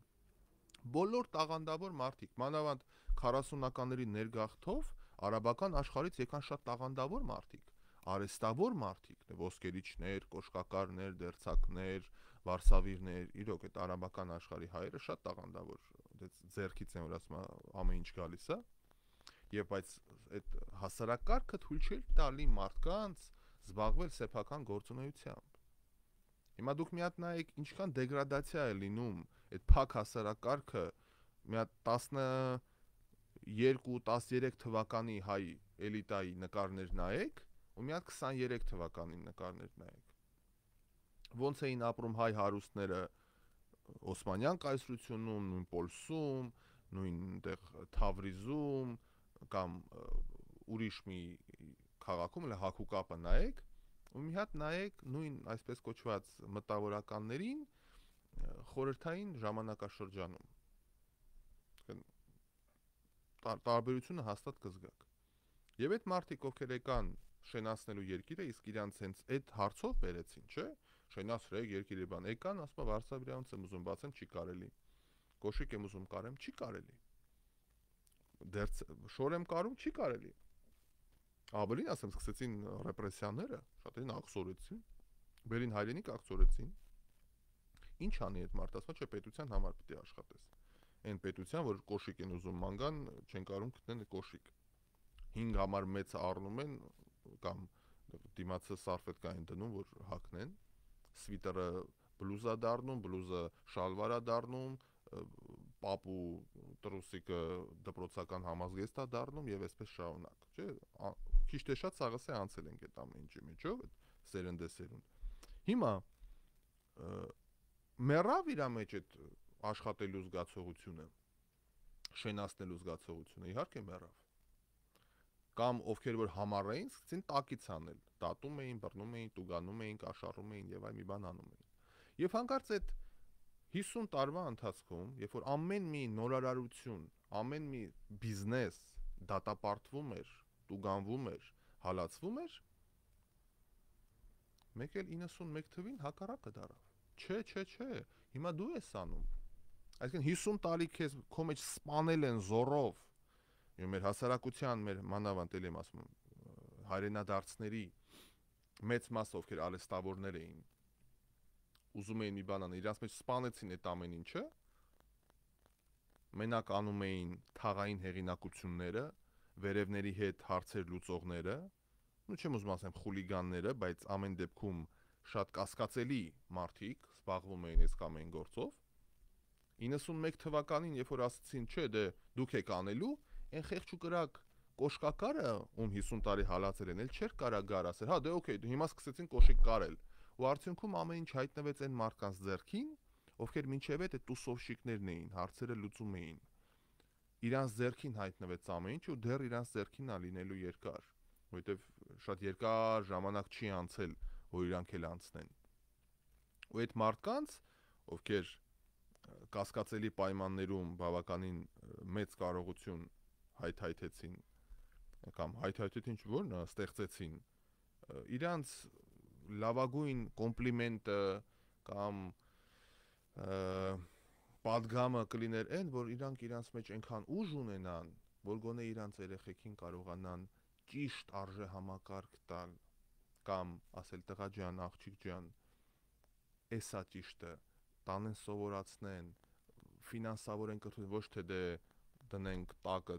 Բոլոր տաղանդավոր մարդիկ, մանավանդ 40-ականների ներգաղթով արաբական աշխարհից եկան շատ տաղանդավոր մարդիկ, արեստավոր մարդիկ, ոսկերիչներ, կոշկակարներ, դերցակներ, վարսավիրներ, իրոք այդ արաբական աշխարհի հայերը շատ տաղանդավոր, դից ձերքից են որ ասում ամեն ինչ գալիս է։ Եվ բայց այդ հասարակարգը թույլ չէր տալի մարդկանց զբաղվել սեփական գործունեությամբ Հիմա դուք մի հատ նայեք ինչքան դեգրադացիա է լինում այդ փակ հասարակարգը մի հատ 12-13 թվականի հայ էլիտայի նկարներ նայեք ու մի հատ 23 թվականի նկարներ նայեք։ Ոնց էին ապրում հայ հարուստները Օսմանյան կայսրությունում, նույն Պոլսում, նույն այնտեղ Թավրիզում կամ ուրիշ մի քաղաքում, հələ հակուկապը նայեք, ու մի հատ նայեք նույն այսպես կոչված մտավորականներին խորհրդային ժամանակաշրջանում տարբերությունը հաստատ կզգաք եւ այդ մարդիկ ովքեր եկան շենացնելու երկիրը իսկ իրանց հենց այդ հարցով բերեցին չէ շենացրեք երկիրը բան եկան ասում վարշավիրանց եմ ուզում բացեն չի կարելի կոշիկ եմ ուզում կարեմ չի կարելի դերց շորեմ կարում չի կարելի Ավելին ասեմ, սկսեցին ռեպրեսիաները, շատերին ակսորեցին, վերին հայրենիք ակսորեցին։ Ինչ անի այդ մարդ, ասում չէ պետության համար պիտի աշխատես։ Այն պետության, որ կոշիկ են ուզում մանգան, չեն կարող գտնել կոշիկ։ 5 համար մեծ առնում են կամ դիմացը սարֆետկային դնում, որ հակնեն, սվիտերը բլուզա դառնում, բլուզը շալվարա դառնում, պապու տրուսիկը դպրոցական համազգեստա դառնում եւ այսպես շարունակ, չէ՞, քիչ թե շատ սաղս է անցել ենք այդ ամեն ինչի մեջով, այդ սերնդեսերուն։ Հիմա մեռավ իր մեջ այդ աշխատելու զգացողությունը, շենացնելու զգացողությունը, իհարկե մեռավ կամ ովքեր որ համառային սկսեցին տակից անել, դատում էին, բռնում էին, տուգանում էին, կաշառում էին եւ այլ մի բան անում էին։ Եվ հանկարծ այդ 50 տարվա ընթացքում, երբ որ ամեն մի նորարարություն, ամեն մի բիզնես դատապարտվում էր ստուգանվում էր, հալածվում էր, մեկ էլ 91 թվին հակառակը դարավ։ Չէ, չէ, չէ, հիմա դու ես անում։ Այսինքն 50 տարի քեզ քո մեջ սպանել են զորով։ Ու մեր հասարակության, մեր մանավանդ էլ եմ ասում, հայրենադարձների մեծ մասը ովքեր արեստավորներ էին, ուզում էին մի բան անել, իրաց մեջ սպանեցին այդ ամեն ինչը։ Մենակ անում էին թաղային հեղինակությունները, վերևների հետ հարցեր լուծողները, ու չեմ ուզում ասեմ խուլիգանները, բայց ամեն դեպքում շատ կասկածելի մարդիկ զբաղվում էին այս կամ այն գործով։ 91 թվականին, երբ որ ասացին, չէ, դե դուք եք անելու, այն խեղճ ու կրակ կոշկակարը, ում 50 տարի հալածել են, էլ չէր կարա գար ասել, հա դե օքեյ, դու հիմա սկսեցին կոշիկ կարել։ Ու արդյունքում ամեն ինչ հայտնվեց այն մարդկանց ձեռքին, ովքեր ոչ միայն այդ տուսովշիկներն էին, հարցերը լուծում էին իրանց ձեռքին հայտնվեց ամեն ինչ ու դեռ իրանց ձեռքին է լինելու երկար, որովհետև շատ երկար ժամանակ չի անցել, որ իրանք էլ անցնեն։ Ու այդ մարդկանց, ովքեր կասկածելի պայմաններում բավականին մեծ կարողություն հայթայթեցին կամ հայթայթեցին ինչ որն է, ստեղծեցին իրանց լավագույն կոմպլիմենտը կամ և, падգամը կլիներ այն, որ իրանք իրանց մեջ այնքան ուժ ունենան, որ գոնե իրանց երեխեքին կարողանան ճիշտ արժե համակարգ տալ կամ ասել տղա ջան, աղջիկ ջան, էսա ճիշտը տանեն սովորացնեն, ֆինանսավորեն կրթեն, ոչ թե դե դնենք տակը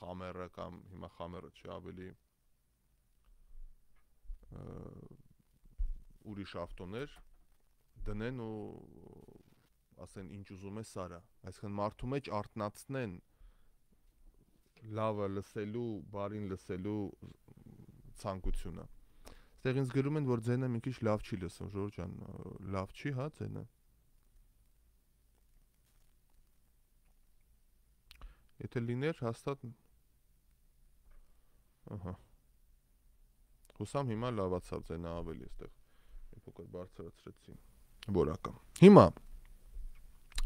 խամերը կամ հիմա խամերը չի ավելի ուրիշ ավտոներ դնեն ու ասեն ինչ ուզում ես արա այսինքն մարդու մեջ արտնացնեն լավը լսելու բարին լսելու ցանկությունը Ստեղ ինձ գրում են, որ ձենը մի քիչ լավ չի լսում, Ժորժ ջան, լավ չի, հա, ձենը։ Եթե լիներ, հաստատ Ահա։ Հուսամ հիմա լավացավ ձենը ավելի էստեղ։ Մի փոքր բարձրացրեցի որակը։ Հիմա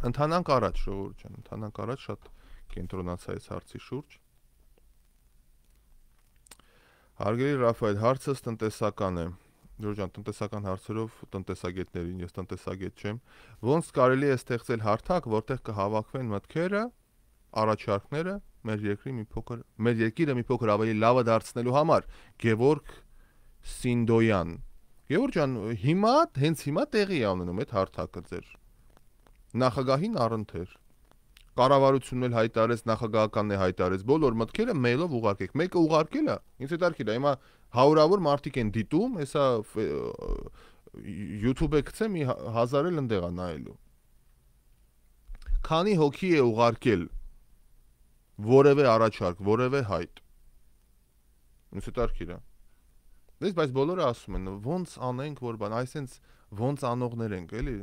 Ընթանանք առաջ, ժողովուրդ ջան, ընթանանք առաջ, շատ կենտրոնացա այս հարցի շուրջ։ Հարգելի Ռաֆայել, հարցս տնտեսական է։ Ժորժ ջան, տնտեսական հարցերով տնտեսագետներին, ես տնտեսագետ չեմ։ Ոնց կարելի է ստեղծել հարթակ, որտեղ կհավաքվեն մտքերը, առաջարկները մեր երկրի մի փոքր, մեր երկիրը մի փոքր ավելի լավը դարձնելու համար։ Գևորգ Սինդոյան։ Գևորգ ջան, հիմա, հենց հիմա տեղի է ունենում այդ հարթակը ձեր նախագահին առընթեր կառավարությունն էլ հայտարարեց, նախագահականն է հայտարարեց, բոլոր մտքերը մեյլով ուղարկեք։ Մեկը ուղարկել է, ինձ հետարքի դա, հիմա հարյուրավոր մարդիկ են դիտում, հեսա YouTube-ը գցեմ, 1000 էլ ընդեղա նայելու։ Քանի հոգի է ուղարկել որևէ առաջարկ, որևէ հայտ։ Ինձ հետարքի դա։ Դες բայց բոլորը ասում են, ոնց անենք, որ բան, այսինքն ոնց անողներ ենք, էլի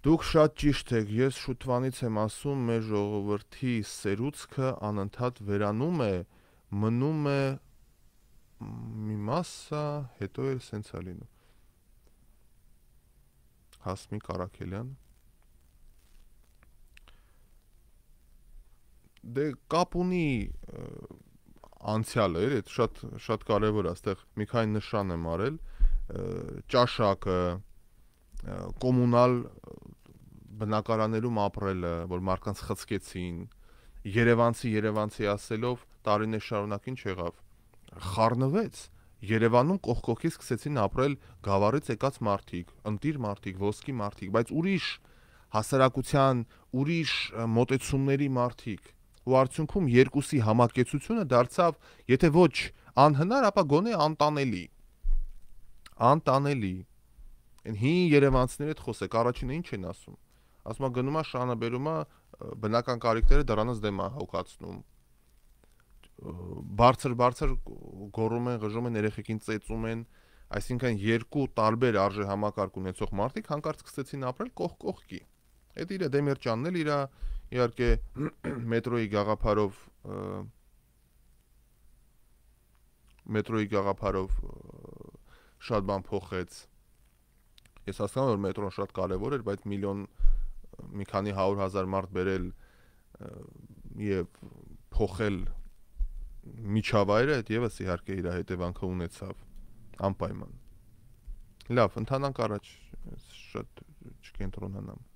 Դուք շատ ճիշտ եք, ես շուտվանից եմ ասում, մեր ժողովրդի սերուցքը անընդհատ վերանում է, մնում է մի մասը, հետո էլ սենց է լինում։ Հասմիկ Արաքելյան Դե կապ ունի անցյալը, այդ շատ շատ կարևոր է, այստեղ մի քանի նշան եմ արել, ճաշակը, կոմունալ բնակարաներում ապրելը, որ մարդկանց խցկեցին, Երևանցի Երևանցի ասելով տարիներ շարունակ ինչ եղավ, խառնվեց։ Երևանում կողքողի սկսեցին ապրել գավառից եկած մարդիկ, ընտիր մարդիկ, ոսկի մարդիկ, բայց ուրիշ հասարակության, ուրիշ մոտեցումների մարդիկ, ու արդյունքում երկուսի համակեցությունը դարձավ, եթե ոչ անհնար, ապա գոնե անտանելի։ Անտանելի։ Այն հին երևանցիները այդ խոսեք, առաջինը ինչ են ասում ասում է գնում է շանը բերում է բնական կարիքները դրանից դեմ է հոգացնում բարձր բարձր գոռում են ղժում են երեխեքին ծեծում են այսինքն երկու տարբեր արժե համակարգ ունեցող մարդիկ հանկարծ սկսեցին ապրել կողք կողքի այդ իր դեմերճանն էլ իր իհարկե մետրոյի գաղափարով մետրոյի գաղափարով շատ բան փոխեց։ Ես հասկանում եմ, որ մետրոն շատ կարևոր էր, բայց միլիոն մի քանի 100.000 մարդ բերել եւ փոխել միջավայրը, այդ եւս իհարկե իր հետևանքը ունեցավ անպայման։ Լավ, ընթանանք առաջ, շատ չկենտրոնանամ։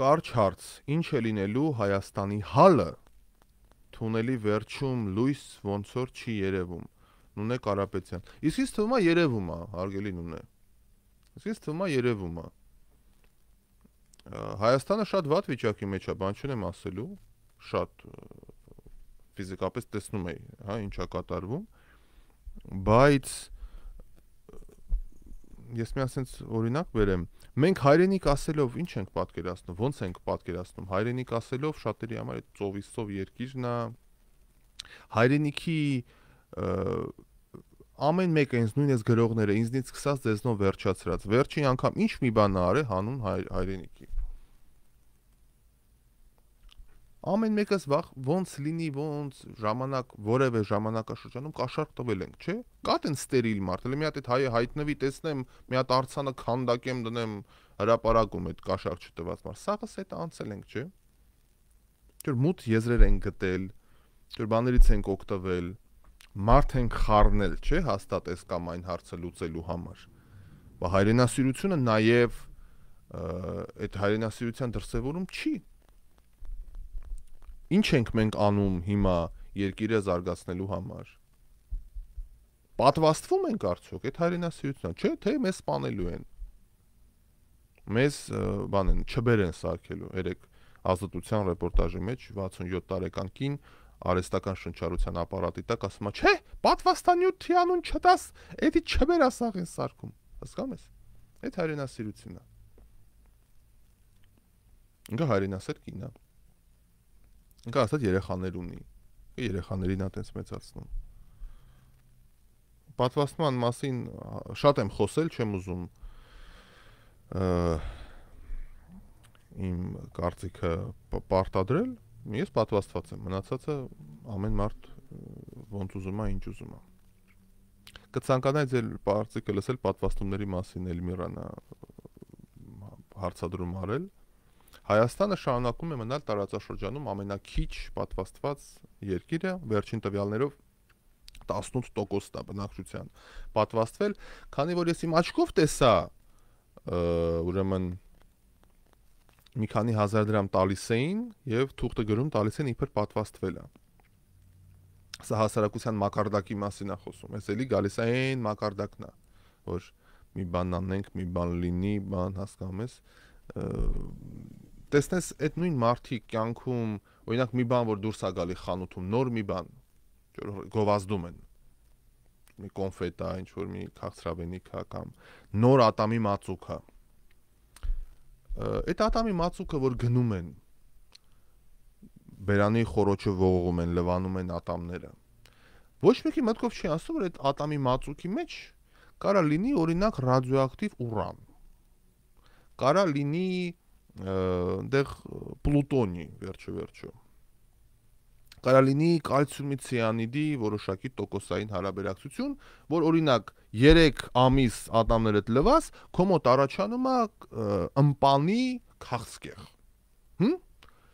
Կարճ հարց. ինչ է լինելու Հայաստանի հալը թունելի վերջում լույս ոնց որ չի երևում։ Նունե Կարապետյան։ Իսկ ինձ թվում է երևում է, հարգելի Նունե։ Իսկ ինձ թվում է երևում է։ Հայաստանը շատ վատ վիճակի մեջ է, բան չունեմ ասելու, շատ ֆիզիկապես տեսնում էի, հա, ինչա կատարվում, բայց ես մի ասենց օրինակ վերեմ, Մենք հայրենիք ասելով ինչ ենք պատկերացնում, ո՞նց ենք պատկերացնում։ Հայրենիք ասելով շատերի համար է ծովիսով երկիրն է։ Հայրենիքի ամեն մեկը ինձ նույնպես գրողները ինձնից սկսած դեզնով վերջացրած։ Վերջին անգամ ինչ մի բան արե հանուն հայ, հայրենիքի։ Ամեն մեկս վախ ոնց լինի, ոնց ժամանակ, որևէ ժամանակաշրջանում կաշառք տվել ենք, չէ՞։ Կա դեն ստերիլ մարդ, հենց մի հատ այդ հայը հայտնվի, տեսնեմ, մի հատ արցանը քանդակեմ դնեմ հրաապարակում այդ կաշառք չտված մարդ։ Սաղս այդ անցել ենք, չէ՞։ Չէ՞ մութ եզրեր են գտել, չէ՞ բաներից ենք օգտվել, մարդ ենք խառնել, չէ՞, հաստատ էս կամ այն հարցը լուծելու համար։ Բայց հայրենասիրությունը նաև այդ հայրենասիրության դրսևորում չի, Ինչ ենք մենք անում հիմա երկիրը զարգացնելու համար։ Պատվաստվում ենք արդյոք այդ հայրենասիրությունը, չէ՞ թե մեզ սպանելու են։ Մեզ բան են չբեր են սարքելու։ Երեք ազատության ռեպորտաժի մեջ 67 տարեկան կին արեստական շնչառության ապարատի տակ ասում է, չէ, պատվաստանյութի անուն չտաս, էդի չբեր ասաղ են սարկում։ Հասկանում ես։ Այդ հայրենասիրությունն է։ Ինքը հայրենասեր կին է։ Ինքը հաստատ երեխաներ ունի։ Երեխաներին է տենց մեծացնում։ Պատվաստման մասին շատ եմ խոսել, չեմ ուզում իմ կարծիքը պարտադրել, ես պատվաստված եմ, մնացածը ամեն մարդ ոնց ուզում է, ինչ ուզում է։ Կցանկանայի ձեր կարծիքը լսել պատվաստումների մասին Էլմիրանը հարցադրում արել, Հայաստանը շարունակում է մնալ տարածաշրջանում ամենակիչ պատվաստված երկիրը, վերջին տվյալներով 18%-ն է բնակչության պատվաստվել, քանի որ ես իմ աչքով տեսա ուրեմն մի քանի հազար դրամ տալիս էին եւ թուղթը գրում տալիս են իբր պատվաստվել է սա հասարակության մակարդակի մասին է խոսում ես էլի գալիս այն մակարդակն է որ մի բան անենք մի բան լինի բան հասկանում ես տեսնես այդ նույն մարդի կյանքում, օրինակ մի բան, որ դուրս է գալի խանութում, նոր մի բան, գովազդում են մի կոնֆետա, ինչ որ մի քաղցրավենիք հա կամ նոր ատամի մածուկ հա։ Այդ ատամի մածուկը որ գնում են բերանի խորոճը ողողում են, լվանում են ատամները։ Ոչ մեկի մտքով չի ասում, որ այդ ատամի մածուկի մեջ կարա լինի օրինակ ռադիոակտիվ ուրան։ Կարա լինի այնտեղ պլուտոնի վերջը վերջը կարա լինի կալցիումի ցիանիդի որոշակի տոկոսային հարաբերակցություն, որ օրինակ 3 ամիս ատամներդ լվաս, քո մոտ առաջանում է ըմպանի քաղցկեղ։ Հմ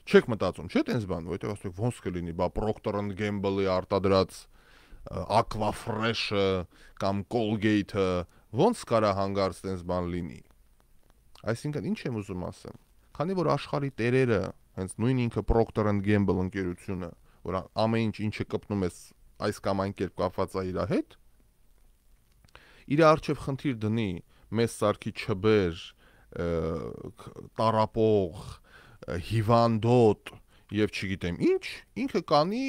չեք մտածում, չէ՞ տենց բան, որովհետև ասում եք ոնց կլինի, բա Procter & Gamble-ի արտադրած Aquafresh-ը կամ Colgate-ը ոնց կարա հանգարց տենց բան լինի։ Այսինքն ինչ եմ ուզում ասեմ Քանի որ աշխարհի տերերը, հենց նույն ինքը Procter and Gamble ընկերությունը, որ ամեն ինչ ինչը կպնում ես այս կամ այն կերպ կապված է իր հետ, իր արժեվ խնդիր դնի մեզ սարքի չբեր, տարապող, հիվանդոտ եւ չգիտեմ ինչ, ինքը կանի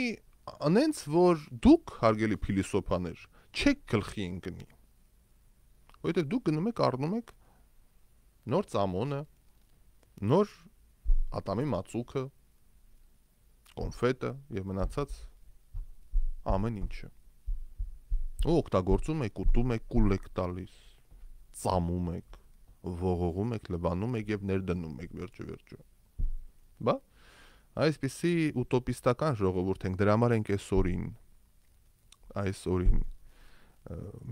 անենց որ դուք հարգելի փիլիսոփաներ չեք գլխի ընկնի։ Որովհետեւ դուք գնում եք առնում եք նոր ծամոնը, նոր ատամի մածուկը, կոնֆետը եւ մնացած ամեն ինչը։ Ու օգտագործում եք, ուտում եք, կուլեք տալիս, ծամում եք, ողողում եք, լվանում եք եւ ներդնում եք վերջը վերջը։ Բա այսպիսի ուտոպիստական ժողովուրդ ենք, դրա համար ենք այսօրին այսօրին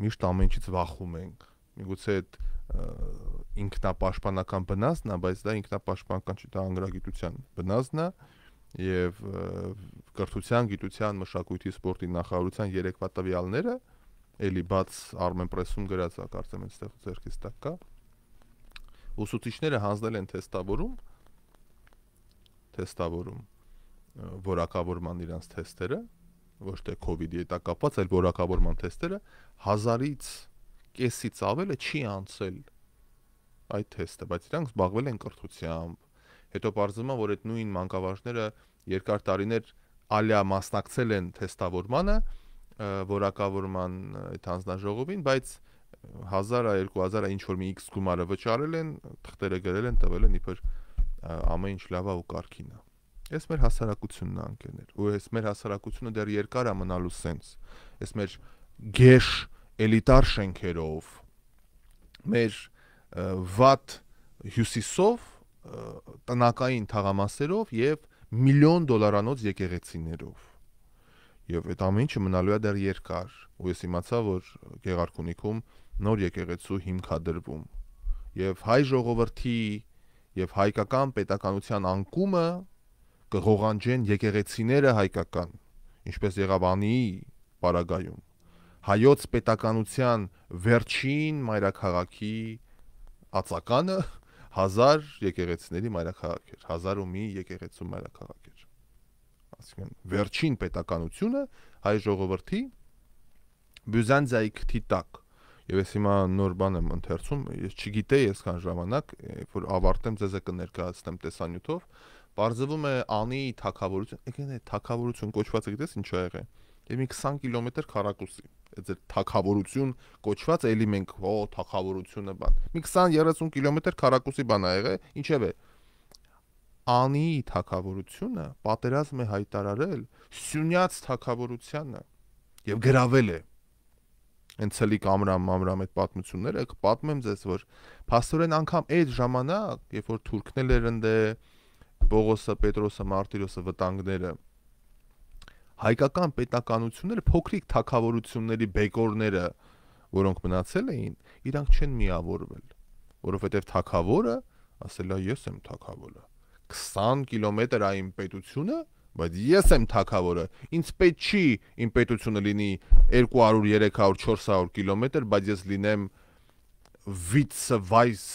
միշտ ամեն ինչից վախում ենք։ Միգուցե այդ ինքնապաշտպանական բնազդն է, բայց դա ինքնապաշտպանական չի, դա անգրագիտության բնազդն է եւ կրթության, գիտության, մշակույթի, սպորտի նախարարության երեկվա տվյալները էլի բաց Armenpress-ում գրած է, կարծեմ այստեղ ձերքից տակ կա։ Ուսուցիչները հանձնել են թեստավորում թեստավորում որակավորման իրանց թեստերը, ոչ թե COVID-ի հետ կապված, այլ որակավորման թեստերը 1000-ից կեսից ավելը չի անցել այդ թեստը, բայց իրանք զբաղվել են կրթությամբ։ Հետո բարձվում է, որ այդ նույն մանկավարժները երկար տարիներ ալիա մասնակցել են թեստավորմանը, որակավորման այդ հանձնաժողովին, բայց 1000-ը 2000-ը ինչ որ մի X գումարը վճարել են, թղթերը գրել են, տվել են իբր ամեն ինչ լավա ու կարքին է։ Էս մեր հասարակությունն է անկերներ։ Ու էս մեր հասարակությունը դեռ երկար է մնալու սենց։ Էս մեր գեշ էլիտար շենքերով, մեր վատ հյուսիսով, տնakային թաղամասերով եւ միլիոն դոլարանոց եկեղեցիներով։ Եվ այդ ամենը մնալու է դեռ երկար, ու ես իմացա, որ Գեղարքունիքում նոր եկեղեցու հիմք հա դրվում։ Եվ հայ ժողովրդի եւ հայկական պետականության անկումը կղողանջեն եկեղեցիները հայկական, ինչպես եղավ անի Պարագայում հայոց պետականության վերջին մայրաքաղաքի ածականը 1000 եկեղեցիների մայրաքաղաք էր, 1000 ու մի եկեղեցու մայրաքաղաք էր։ Այսինքն վերջին պետականությունը հայ ժողովրդի Բյուզանդիայի քթի տակ։ Եվ ես հիմա նոր բան եմ ընթերցում, ես չգիտեի ես քան ժամանակ, որ ավարտեմ ձեզ կներկայացնեմ տեսանյութով, բարձվում է անի թակավորություն, եկեն է թակավորություն կոչվածը գիտես ինչ ա եղել։ Եվ մի 20 կիլոմետր քառակուսի այդ թակավորություն կոչված էլի մենք օ թակավորությունը բան մի 20-30 կիլոմետր քառակուսի բան ա եղել ինչև է անի թակավորությունը պատերազմ է հայտարարել սյունյաց թակավորությանը եւ գրավել է հենց ցելիկ ամրամ ամրամ այդ պատմությունները պատմեմ ձեզ որ փաստորեն անգամ այդ ժամանակ երբ որ թուրքն էլ էր ընդե Պողոսը, Պետրոսը, Մարտիրոսը վտանգները հայկական պետականությունները փոքրիկ թակավորությունների բեկորները, որոնք մնացել էին, իրանք չեն միավորվել, որովհետև թակավորը ասել է ես եմ թակավորը։ 20 կիլոմետր այն պետությունը, բայց ես եմ թակավորը։ Ինչ պետք չի իմ պետությունը լինի 200, 300, 400 կիլոմետր, բայց ես լինեմ վիցը վայս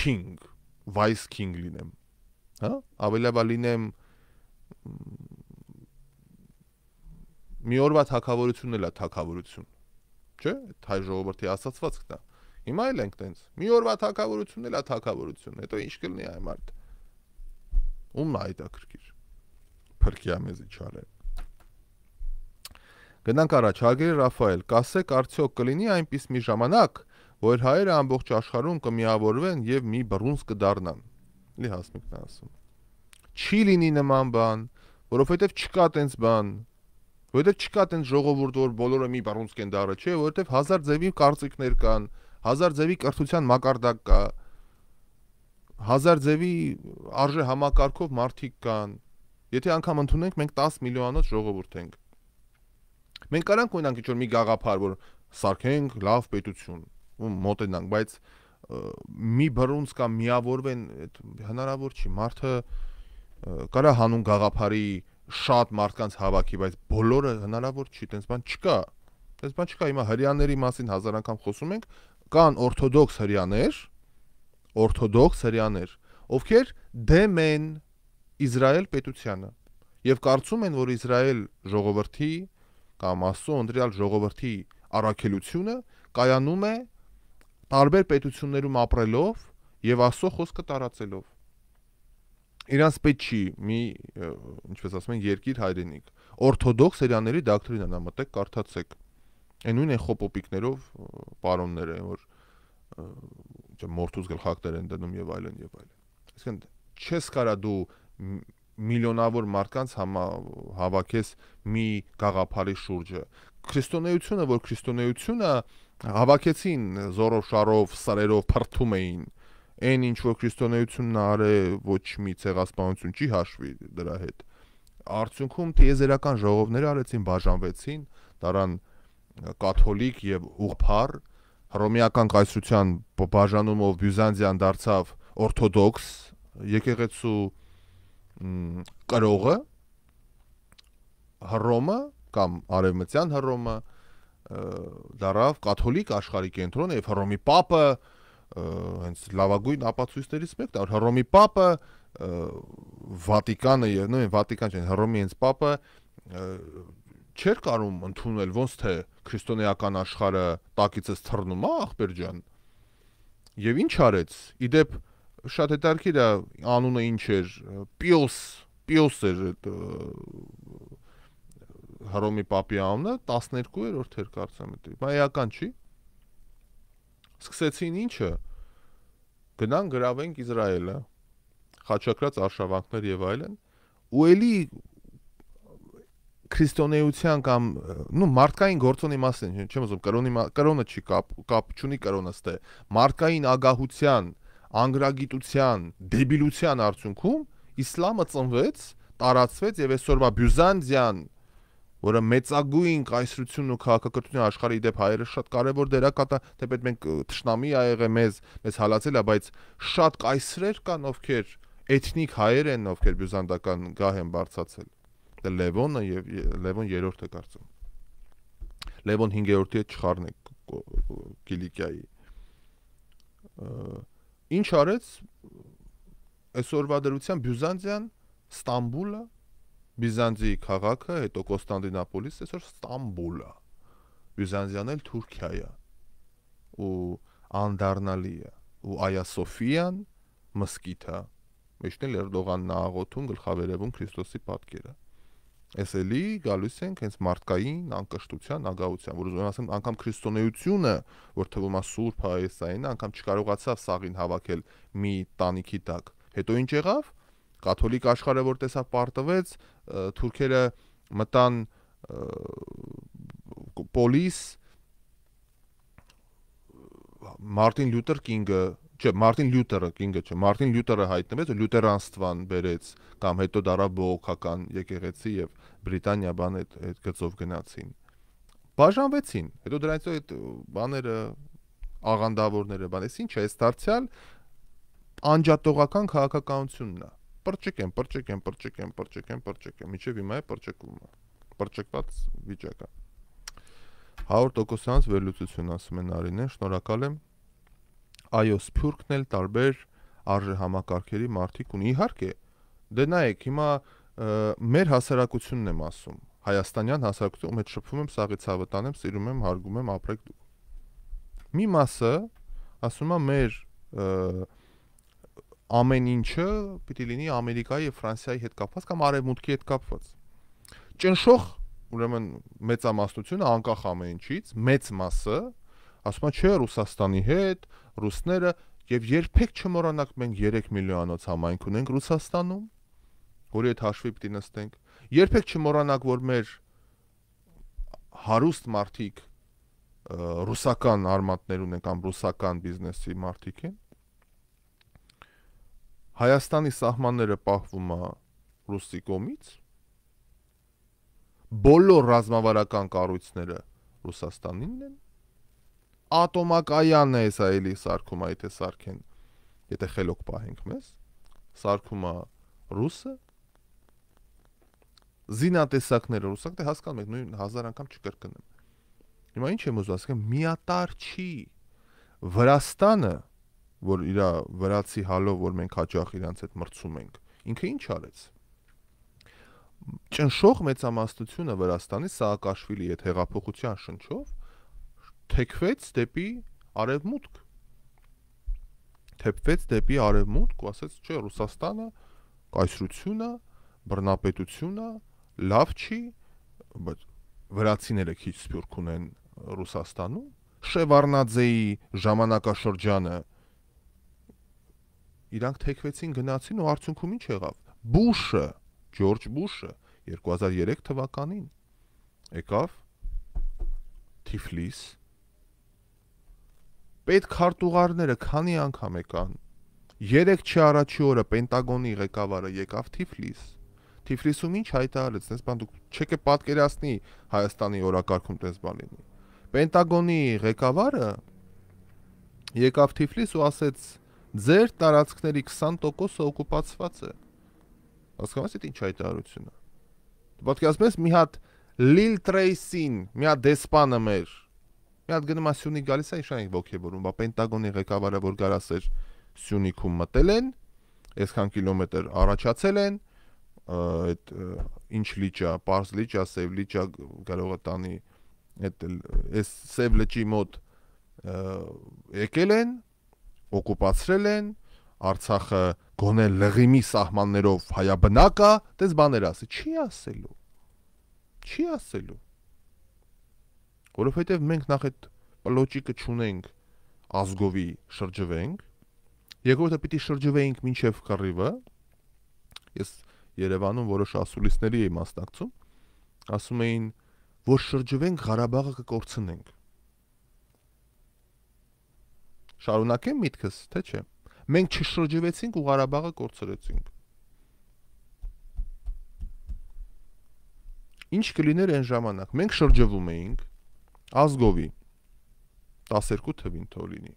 king, վայս king լինեմ։ Հա? Ավելաբար լինեմ մի օրվա թակավորությունն էլա թակավորություն։ Չէ՞, հայ ժողովրդի ասացվածքն է։ Հիմա էլ ենք տենց։ Մի օրվա թակավորությունն էլա թակավորություն, հետո ինչ կլինի այ մարդ։ Ումն այդ է քրքիր։ Փրկիա մեզի չարել։ Գնանք առաջ, Հագերի Ռաֆայել, կասեք արդյոք կլինի այնպես մի ժամանակ, որ հայերը ամբողջ աշխարհում կմիավորվեն եւ մի բռունց կդառնան։ Լի հասմիկն ասում։ Չի լինի նման բան, որովհետեւ չկա տենց բան, Որովհետև չկա այդեն ժողովուրդ, որ բոլորը մի բառունցք են դառը, չէ, որովհետև հազար ձևի կարծիքներ կան, հազար ձևի կրթության մակարդակ կա, հազար ձևի արժե համակարգով մարդիկ կան։ Եթե անգամ ընդունենք, մենք 10 միլիոնանոց ժողովուրդ ենք։ Մենք կարանք ունենանք ինչ-որ մի գաղափար, որ սարքենք լավ պետություն ու մոտենանք, բայց մի բռունց կամ միավորվեն, հնարավոր չի։ Մարդը կարա հանուն գաղափարի շատ մարդկանց հավաքի, բայց բոլորը հնարավոր չի, տենց բան չկա։ Տենց բան չկա, հիմա հрьяաների մասին հազար անգամ խոսում ենք, կան օրթոդոքս հрьяաներ, օրթոդոքս հрьяաներ, ովքեր դեմ են Իսրայել պետությանը եւ կարծում են, որ Իսրայել ժողովրդի կամ աստծո ընդրյալ ժողովրդի առաքելությունը կայանում է տարբեր պետություններում ապրելով եւ աստծո խոսքը տարածելով իրանց պետք չի մի ինչպես ասում են երկիր հայրենիք օրթոդոքս հрьяաների դոկտրինան է մտեք կարդացեք այն նույն է խոպոպիկներով պարոնները որ չէ մորթուս գլխակներ են դնում եւ այլն եւ այլն այսինքն չես կարա դու միլիոնավոր մարդկանց հավաքես մի գաղափարի շուրջը քրիստոնեությունը որ քրիստոնեությունը հավաքեցին զորով շարով սարերով փրթում էին այն ինչ որ քրիստոնեությունն արե ոչ մի ցեղասպանություն չի հաշվի դրա հետ։ Արդյունքում տիեզերական ժողովները արեցին բաժանվեցին, դարան կաթոլիկ եւ ուղփար հռոմեական կայսրության բաժանումով բյուզանդիան դարձավ օրթոդոքս եկեղեցու կրողը հռոմը կամ արևմտյան հռոմը դարավ կաթոլիկ աշխարհի կենտրոնը եւ հռոմի պապը հենց լավագույն ապացույցներից մեկն է, որ Հռոմի Պապը Վատիկանը եւ նույն Վատիկան չեն, Հռոմի հենց Պապը չէր կարող ընդունել ոնց թե քրիստոնեական աշխարհը տակիցս թռնում է, ախպեր ջան։ Եվ ինչ արեց։ Իդեպ շատ հետաքրքիր է անունը ինչ էր Պիոս Պիոս էր այդ Հռոմի Պապի անունը 12-րդ էր կարծեմ դա։ Բայց էական չի։ Սկսեցին ինչը գնան գրավենք Իսրայելը, խաչակրած արշավանքներ եւ այլն, ու էլի քրիստոնեության կամ նո մարդկային գործոնի մասին չեմ ուզում կրոնի կրոնը չի կապ կապ չունի կրոնը ստե մարդկային ագահության անգրագիտության դեբիլության արդյունքում իսլամը ծնվեց տարածվեց եւ այսօրվա բյուզանդիան որը մեծագույն կայսրությունն ու քաղաքակրթությունը աշխարհի դեպ հայերը շատ կարևոր դերակատա, թեպետ մենք ճշնամի ա եղե մեզ, մեզ հալածել ա, բայց շատ կայսրեր կան, ովքեր էթնիկ հայեր են, ովքեր բյուզանդական գահ են բարձացել։ Դա դե Լևոնը եւ Լևոն 3-ը կարծում։ Լևոն 5-րդի հետ չխառն է Կիլիկիայի։ Ինչ արեց այսօրվա դրության Բյուզանդիան, Ստամբուլը Բիզանտի քաղաքը, հետո Կոստանդինապոլիսը, այսօր Ստամբուլն է։ Բյուզանդիան էլ Թուրքիա ու Անդարնալիա ու Այա Սոֆիան մսկիթա։ Միշտ էլ Էրդողանն աղոթում գլխավերևում Քրիստոսի պատկերը։ Էս էլի գալիս ենք հենց մարդկային անկշտության, ագահության, որ ուզում ասեմ անգամ քրիստոնեությունը, որ թվում է Սուրբ Հայեսային, անգամ չկարողացավ սաղին հավաքել մի տանիքի տակ։ Հետո ինչ եղավ կաթոլիկ աշխարհը որ տեսավ պարտվեց, թուրքերը մտան պոլիս Մարտին Լյութեր Կինգը չէ Մարտին Լյութերը Կինգը չէ Մարտին Լյութերը հայտնվեց լյութերանստվան բերեց կամ հետո դարա բողոքական եկեղեցի եւ Բրիտանիա բան այդ այդ գծով գնացին բաժանվեցին հետո դրանից այդ բաները աղանդավորները բան էս ինչ է ստարցիալ անջատողական քաղաքականությունն է Պրճկեմ, պրճկեմ, պրճկեմ, պրճկեմ, պրճկեմ, միջև հիմա է պրճկումը։ Պրճկված վիճակը։ 100%-ից վերլուծություն ասում են Արինեն, շնորհակալ եմ։ Այո, Սփյուռքն էլ տարբեր արժեհամակարգերի մարդիկ ունի։ Իհարկե, դե նայեք, հիմա մեր հասարակությունն եմ ասում, հայաստանյան հասարակություն, ում հետ շփվում եմ, սաղից հավատան եմ, սիրում եմ, հարգում եմ, ապրեք դուք։ Մի մասը ասում է մեր և, ամեն ինչը պիտի լինի Ամերիկայի եւ Ֆրանսիայի հետ կապված կամ արևմուտքի հետ կապված։ Ճնշող, ուրեմն մեծամասնությունը անկախ ամեն ինչից, մեծ մասը ասում է, չէ, Ռուսաստանի հետ, ռուսները եւ երբեք չմոռանանք մենք 3 միլիոնոց համայնք ունենք Ռուսաստանում, որի հետ հաշվի պիտի նստենք։ Երբեք չմոռանանք, որ մեր հարուստ մարդիկ ռուսական արմատներ ունեն կամ ռուսական բիզնեսի մարդիկ են Հայաստանի սահմանները պահվում է ռուսի կողմից բոլոր ռազմավարական կառույցները Ռուսաստանինն են ատոմակայանն է սա էլի սարկում այ թե սարքեն եթե խելոք պահենք մեզ սարկում է ռուսը զինատեսակները ռուսակ հա, դե հասկանում եք նույն հազար անգամ չկրկնեմ հիմա ինչ եմ ուզում ասեմ միատար չի վրաստանը որ իր վրացի հալով որ մենք հաճախ իրանց հետ մրցում ենք ինքը ինչ արեց ճնշող մեծամասնությունը Վրաստանի Սաակաշվիլի հետ հեղափոխության շնչով թեքվեց դեպի արևմուտք թեփվեց դեպի արևմուտք ու ասաց չէ Ռուսաստանը կայսրությունը բռնապետությունը լավ չի բայց վրացիները քիչ սփյուռք ունեն Ռուսաստանում Շևարնաձեի ժամանակաշրջանը 19 իրանք թեքվեցին, գնացին ու արդյունքում ինչ եղավ։ Բուշը, Ջորջ Բուշը 2003 թվականին եկավ Թիֆլիս։ Պետ քարտուղարները քանի անգամ եկան։ Երեք չի առաջի օրը Պենտագոնի ղեկավարը եկավ Թիֆլիս։ Թիֆլիսում ինչ հայտարարեց, դες բան դուք չեք է պատկերացնի Հայաստանի օրակարգում դες բան լինի։ Պենտագոնի ղեկավարը եկավ Թիֆլիս ու ասեց Ձեր տարածքների 20%-ը օկուպացված է։ Հասկանաս այդ ինչ հայտարարությունը։ Դու պատկերացնում ես մի հատ Lil Tracy-ին, մի հատ դեսպանը մեր։ Մի հատ գնում է Սյունի գալիս է, իշան եք ոգևորում, բա Պենտագոնի ղեկավարը որ գարաս էր Սյունիքում մտել են, այսքան կիլոմետր առաջացել են, այդ ինչ լիճա, Պարս լիճա, Սև լիճա կարող է տանի այդ այս Սև լճի մոտ եկել են, օկուպացրել են, Արցախը գոնե լղիմի սահմաններով հայաբնակ է, դες բաներ ասի, չի ասելու։ Չի ասելու։ Որովհետև մենք նախ այդ պլոճիկը ճունենք ազգովի շրջվենք, երկրորդը պիտի շրջվեինք մինչև կռիվը։ Ես Երևանում որոշ ասուլիսների եմ մասնակցում, ասում էին, որ շրջվենք Ղարաբաղը կկորցնենք։ Շարունակեմ միտքս, թե չէ։ Մենք չշրջվեցինք ու Ղարաբաղը կորցրեցինք։ Ինչ կլիներ այն ժամանակ։ Մենք շրջվում էինք Ազգովի 12 թվին թող լինի։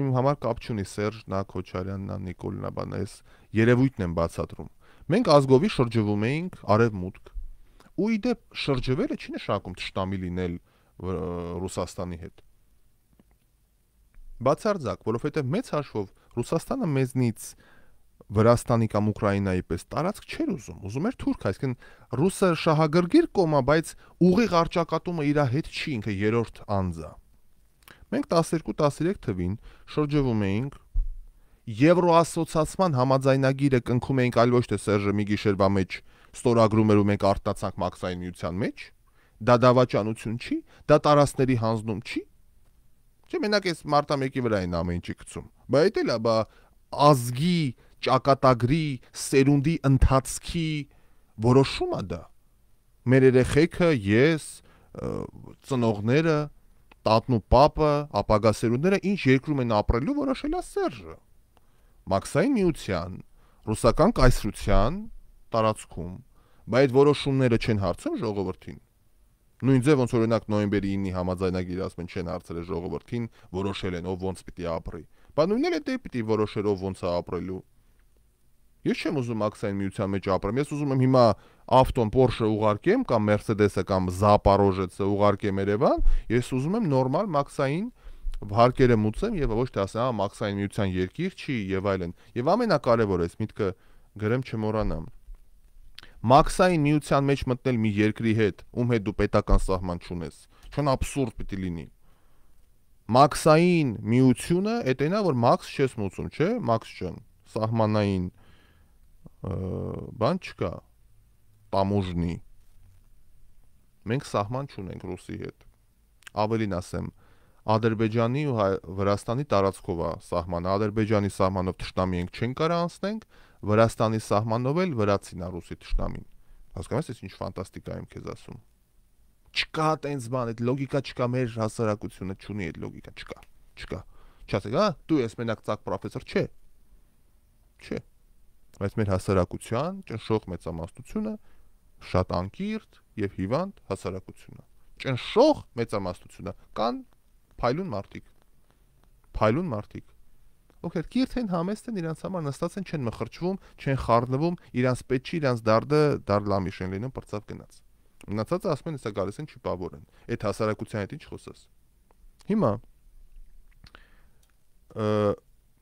Իմ համար կապ չունի Սերժ, նա Քոչարյանն, նա Նիկոլն, բան էս երևույթն եմ բացատրում։ Մենք Ազգովի շրջվում էինք արևմուտք։ Ու իդեպ շրջվելը չի նշանակում ճշտամի լինել Ռուսաստանի հետ բացարձակ, որովհետև մեծ հաշվով Ռուսաստանը մեզնից Վրաստանի կամ Ուկրաինայի պես տարածք չէր ուզում, ուզում էր Թուրք, այսինքն ռուսը շահագրգիռ կոմա, բայց ուղիղ արճակատումը իր հետ չի, ինքը երրորդ անձա։ Մենք 12-13 թվին շրջվում էինք Եվրոասոցիացման համաձայնագիրը կնքում էինք այլ ոչ թե Սերժը մի գիշերվա մեջ ստորագրում էր ու մենք արտացանք մաքսային միության մեջ։ Դա դավաճանություն չի, դա տարածքների հանձնում չի, Չէ, մենակ այս մարտամեկի վրա են ամեն ինչի գցում։ Բա այդ էլ է, բա ազգի ճակատագրի, սերունդի ընթացքի որոշումը դա։ Մեր երեխեքը, ես, ծնողները, տատն ու պապը, ապագա սերունդները ինչ երկրում են ապրելու որոշելա Սերժը։ Մաքսային միության, ռուսական կայսրության տարածքում, բայց որոշումները չեն հարցում ժողովրդին։ Նույն ձև ոնց օրինակ նոյեմբերի 9-ի համաձայնագիրը ասում են չեն հարցրել ժողովրդին, որոշել են ով ոնց պիտի ապրի։ Բա նույնն էլ է դե պիտի որոշեր ով ոնց է ապրելու։ Ես չեմ ուզում ակսային միության մեջ ապրեմ։ Ես ուզում եմ հիմա ավտոն Porsche ուղարկեմ կամ Mercedes-ը կամ Zaporozhets-ը ուղարկեմ Երևան, ես ուզում եմ նորմալ մաքսային հարկերը մուծեմ եւ ոչ թե ասեմ, հա, մաքսային միության երկիր չի եւ այլն։ Եվ ամենակարևորը, այս միտքը գրեմ չմոռանամ մաքսային միության մեջ մտնել մի երկրի հետ, ում հետ դու պետական սահման չունես։ Չոն абսուրդ պիտի լինի։ Մաքսային միությունը էտենա որ մաքս չես մուծում, չէ՞, մաքս ջան, սահմանային բան չկա։ Տամուժնի։ Մենք սահման չունենք ռուսի հետ։ Ավելին ասեմ, Ադրբեջանի ու Վրաստանի տարածքով է սահմանը։ Ադրբեջանի սահմանով ճշտամի ենք չեն կարող անցնենք, Վրաստանի սահմանով էլ վրացին ա ռուսի ճշտամին։ Հասկանու՞մ ես ինչ ֆանտաստիկա եմ քեզ ասում։ Չկա տենց բան, այդ լոգիկա չկա, մեր հասարակությունը չունի այդ լոգիկա, չկա։ Չկա։ Չասեք, հա, դու ես մենակ ծակ պրոֆեսոր, չէ։ Չէ։ Բայց մեր հասարակության ճնշող մեծամասնությունը շատ անկիրտ եւ հիվանդ հասարակությունն է ճնշող մեծամասնությունը կան փայլուն մարդիկ։ Փայլուն մարդիկ ովքեր կիրթ են, համեստ են, իրանց համար նստած են, չեն մխրճվում, չեն խառնվում, իրանց պետք չի իրանց դարդը դարլամիշ են լինում բրծավ գնաց։ Մնացածը ասում են, հեսա գալիս են չիպավորեն։ Այդ հասարակության հետ ինչ խոսես։ Հիմա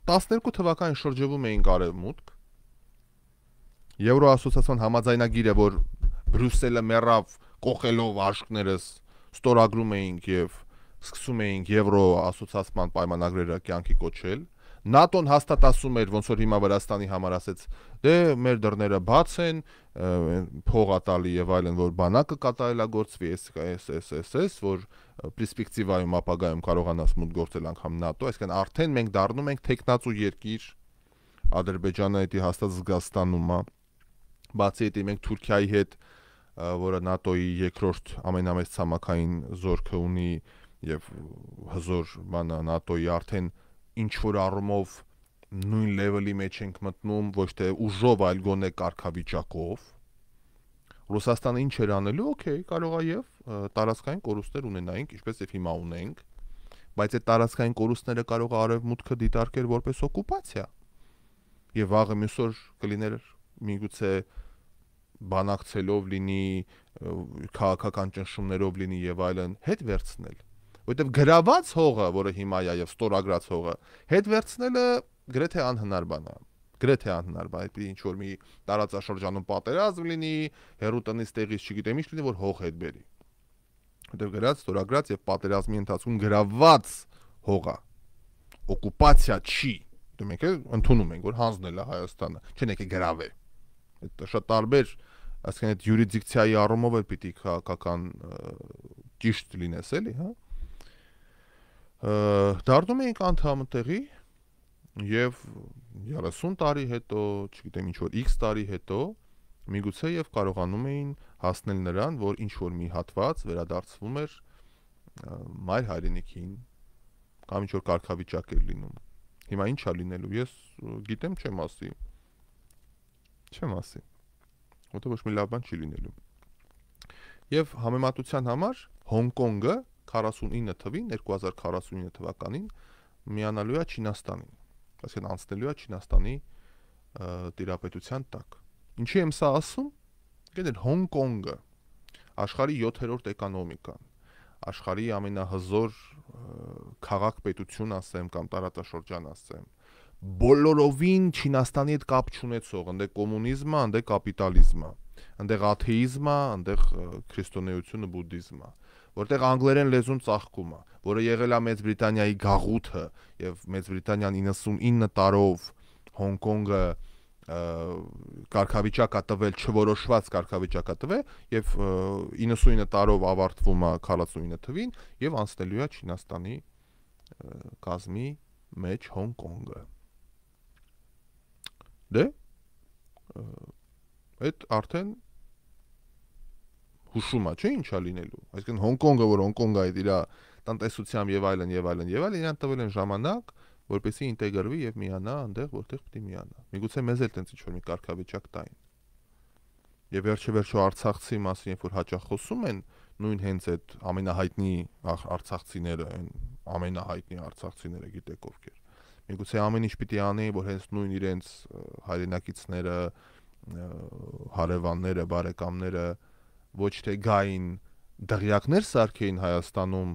12 թվականին շրջվում էին կարևմուտք։ Եվրոասոցիացիոն համաձայնագիրը, որ Բրյուսելը մեռավ կողելով աշկներս, ստորագրում էինք եւ սկսում էինք եվրոասոցիացիան պայմանագրերը կյանքի կոչել, ՆԱՏՕ-ն հաստատ ասում էր, ոնց որ հիմա Վրաստանի համար ասեց, դե մեր դռները բաց են, փողա տալի եւ այլն, որ բանակը կատարելագործվի, էս էս էս էս էս, որ պերսպեկտիվայում ապագայում կարողանաս մուտք գործել անգամ ՆԱՏՕ, այսինքն արդեն մենք դառնում ենք տեխնացու երկիր Ադրբեջանը դա հաստատ զգաստանում է։ Բացի դա մենք Թուրքիայի հետ, որը ՆԱՏՕ-ի երկրորդ ամենամեծ ցամաքային զորքը ունի եւ հզոր բանը ՆԱՏՕ-ի արդեն ինչ որ առումով նույն լեվելի մեջ ենք մտնում ոչ թե ուժով, այլ գոնե կարգավիճակով։ Ռուսաստանը ինչ էր անելու, օքեյ, կարող է եւ տարածքային կորուստներ ունենայինք, ինչպես եւ հիմա ունենք, բայց այդ տարածքային կորուստները կարող է արևմուտքը դիտարկել որպես օկուպացիա։ Եվ վաղը մյուսօր կլիներ միգուցե բանակցելով լինի, քաղաքական ճնշումներով լինի եւ այլն, հետ վերցնել որովհետև գրաված հողը, որը հիմա է եւ ստորագրած հողը, հետ վերցնելը գրեթե անհնար բան է գրեթե անհնար բան, այդպես ինչ որ մի տարածաշրջանում պատերազմ լինի, հերու տնից տեղից չգիտեմ ինչ լինի, որ հող հետ բերի։ Որտեղ գրած, ստորագրած եւ պատերազմի ընթացքում գրաված հողա։ Օկուպացիա չի։ Դու մենք ընդունում ենք, որ հանձնել է Հայաստանը, չեն եկե գրավե։ Դա շատ տարբեր, ասենք այդ յուրիդիկցիայի առումով էլ պիտի քաղաքական ճիշտ լինես էլի, հա դառնում էինք անդամ տեղի եւ 30 տարի հետո, չգիտեմ ինչ որ X տարի հետո միգուցե եւ կարողանում էին հասնել նրան, որ ինչ որ մի հատված վերադարձվում էր մայր հայրենիքին կամ ինչ որ կարգավիճակ էր լինում։ Հիմա ի՞նչ է լինելու։ Ես գիտեմ չեմ ասի։ Չեմ ասի։ Որտե ոչ մի լավ բան չի լինելու։ Եվ համեմատության համար Հոնկոնգը 49 թվին 2049 թվականին միանալու է Չինաստանին, այսինքն անցնելու է Չինաստանի տիրապետության տակ։ Ինչի եմ սա ասում։ Գիտեք, Հոնկոնգը աշխարհի 7-րդ էկոնոմիկան, աշխարհի ամենահզոր քաղաք-պետություն ասեմ կամ տարածաշրջան ասեմ, բոլորովին Չինաստանի հետ կապ չունեցող, ընդ է կոմունիզմը, ընդ է կապիտալիզմը, ընդեղ աթեիզմը, ընդեղ քրիստոնեությունը, բուդդիզմը որտեղ անգլերեն լեզուն ծաղկում է, որը եղել է Մեծ Բրիտանիայի գաղութը եւ Մեծ Բրիտանիան 99 տարով Հոնկոնգը կարգավիճակա տվել չորոշված կարգավիճակա տվել եւ 99 տարով ավարտվում է 49 թվին եւ անցնելու է Չինաստանի կազմի մեջ Հոնկոնգը։ Դե այդ արդեն հուշումա, չէ՞ ինչա լինելու։ Այսինքն Հոնկոնգը, որ Հոնկոնգ է իր տնտեսությամբ եւ այլն եւ այլն եւ այլն, իրան տվել են ժամանակ, որպեսզի ինտեգրվի եւ միանա այնտեղ, որտեղ պետք է միանա։ Միգուցե մեզ էլ տենց ինչ-որ մի կարգավիճակ տային։ Եվ վերջևերջո Արցախցի մասին, երբ որ հաճախ խոսում են, նույն հենց այդ ամենահայտնի արցախցիները, այն ամենահայտնի արցախցիները գիտեք ովքեր։ Միգուցե ամեն ինչ պիտի անեի, որ հենց նույն իրենց հայրենակիցները, հարևանները, բարեկամները, ոչ թե գային դղյակներ սարքեին Հայաստանում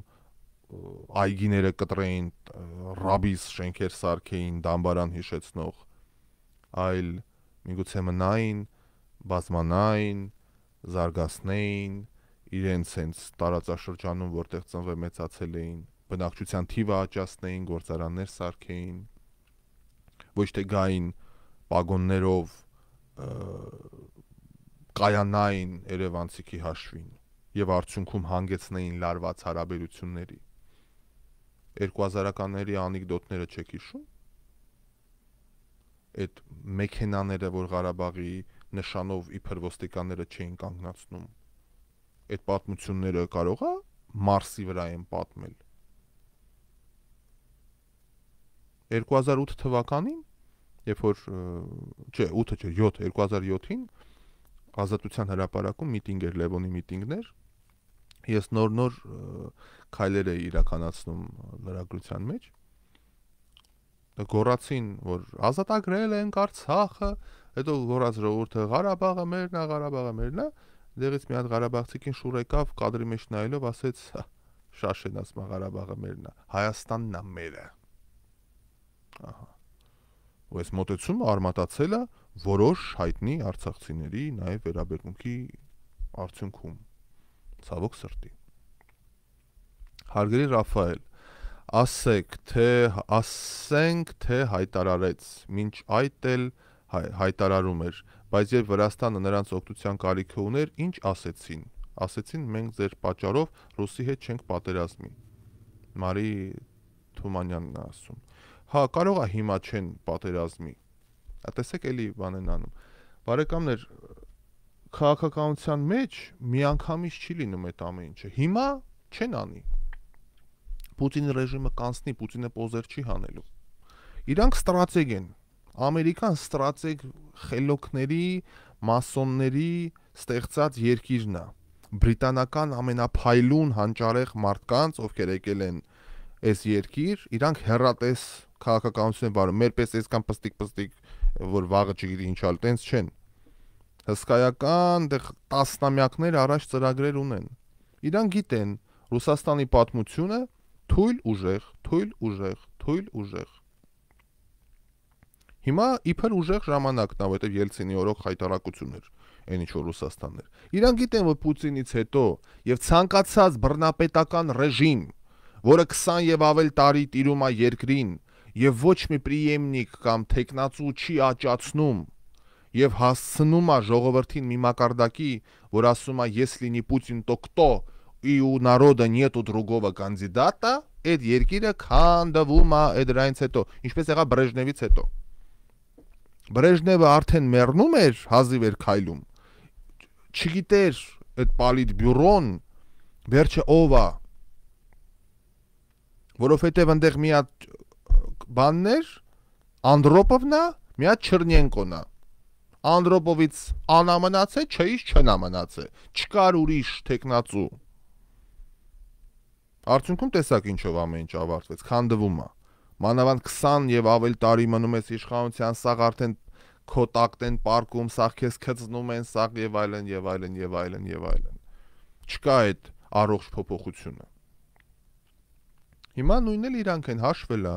այգիները կտրեին ռաբիս շենքեր սարքեին դամբարան հիշեցնող այլ միգուցե մնային բազմանային զարգացնեին իրենց հենց տարածաշրջանում որտեղ ծնվել մեծացել էին բնակչության թիվը աճացնեին գործարաններ սարքեին ոչ թե գային պագոններով կայանային Երևանցիքի հաշվին եւ արդյունքում հանգեցնեին լարված հարաբերությունների 2000-ականների անեկդոտները չեք հիշում այդ մեքենաները, որ Ղարաբաղի նշանով իբր ոստիկանները չէին կանգնացնում։ Այդ պատմությունները կարող է Մարսի վրա են պատմել։ 2008 թվականին, երբ որ չէ, 8-ը չէ, 7, 2007-ին ազատության հրապարակում միտինգեր, Լևոնի միտինգներ։ Ես նոր-նոր քայլեր էի իրականացնում լրագրության մեջ։ Գորացին, որ ազատագրել են Արցախը, հետո գորած ժողովուրդը Ղարաբաղը մերն է, Ղարաբաղը մերն է։ Դերից մի հատ Ղարաբաղցիկին շուր եկավ, կադրի մեջ նայելով ասեց. «Հա, «Շաշեն ասма Ղարաբաղը մերն է, Հայաստանն է մերը»։ Ահա։ Ու այս մտածումը արմատացել է, մերը, որոշ հայտնի արցախցիների նաև վերաբերմունքի արդյունքում ցավոք սրտի Հարգելի Ռաֆայել ասեք թե ասենք թե հայտարարեց ինչ այդ էլ հայ, հայտարարում էր բայց երբ Վրաստանը նրանց օգտության կարիք ուներ ինչ ասեցին ասեցին մենք ձեր պատճառով ռուսի հետ չենք պատերազմի մարի թումանյանն ասում հա կարող է հիմա չեն պատերազմի Տեսեք, էլի բան են անում։ Բարեկամներ, քաղաքականության մեջ միանգամից չի լինում այդ ամեն ինչը։ Հիմա չեն անի։ Պուտինի ռեժիմը կանցնի, Պուտինը պոզեր չի հանելու։ Իրանք ստրատեգ են։ Ամերիկան ստրատեգ խելոքների, մասոնների ստեղծած երկիրն է։ Բրիտանական ամենափայլուն հանճարեղ մարդկանց, ովքեր եկել են այս երկիր, իրանք հերրատես քաղաքականություն են վարում։ Մերպես այսքան պստիկ-պստիկ որ վաղը չգիտի ինչ ալ, տենց չեն։ Հսկայական դեղ տասնամյակներ առաջ ծրագրեր ունեն։ Իրան գիտեն Ռուսաստանի պատմությունը թույլ ուժեղ, թույլ ուժեղ, թույլ ուժեղ։ Հիմա իբր ուժեղ ժամանակն է, որտեղ Ելցինի օրոք հայտարարություն էր այն ինչ որ Ռուսաստանն էր։ Իրանք գիտեն, որ Պուտինից հետո եւ ցանկացած բռնապետական ռեժիմ, որը 20 եւ ավել տարի տիրում է երկրին, եւ ոչ մի պրիեմնիկ կամ տեխնացու չի աճացնում եւ հասցնում է ժողովրդին մի մակարդակի, որ ասում է ես լինի Պուտին то кто и у народа нету другого кандидата, այդ երկիրը քանդվում է այդ դրանից հետո, ինչպես եղա Բրեժնևից հետո։ Բրեժնևը արդեն մեռնում էր, հազիվ էր քայլում։ Չգիտեր այդ պոլիտբյուրոն վերջը ով է, որովհետև այնտեղ մի հատ բաններ Անդրոպովնա, միա Չեռնենկոնա։ Անդրոպովից անամնացե, չէից չնամնացե։ Չկար ուրիշ տեխնացու։ Արդյունքում տեսակ ինչով ամեն ինչ ավարտվեց, քանդվում է։ Մանավանդ 20 եւ ավել տարի մնում ես իշխանության, սաղ արդեն քո տակտ են պարկում, սաղ քեզ քծնում են, սաղ եւ այլն եւ այլն եւ այլն եւ այլն։ Չկա այդ առողջ փոփոխությունը։ Հիմա նույնն էլ իրանք են հաշվելա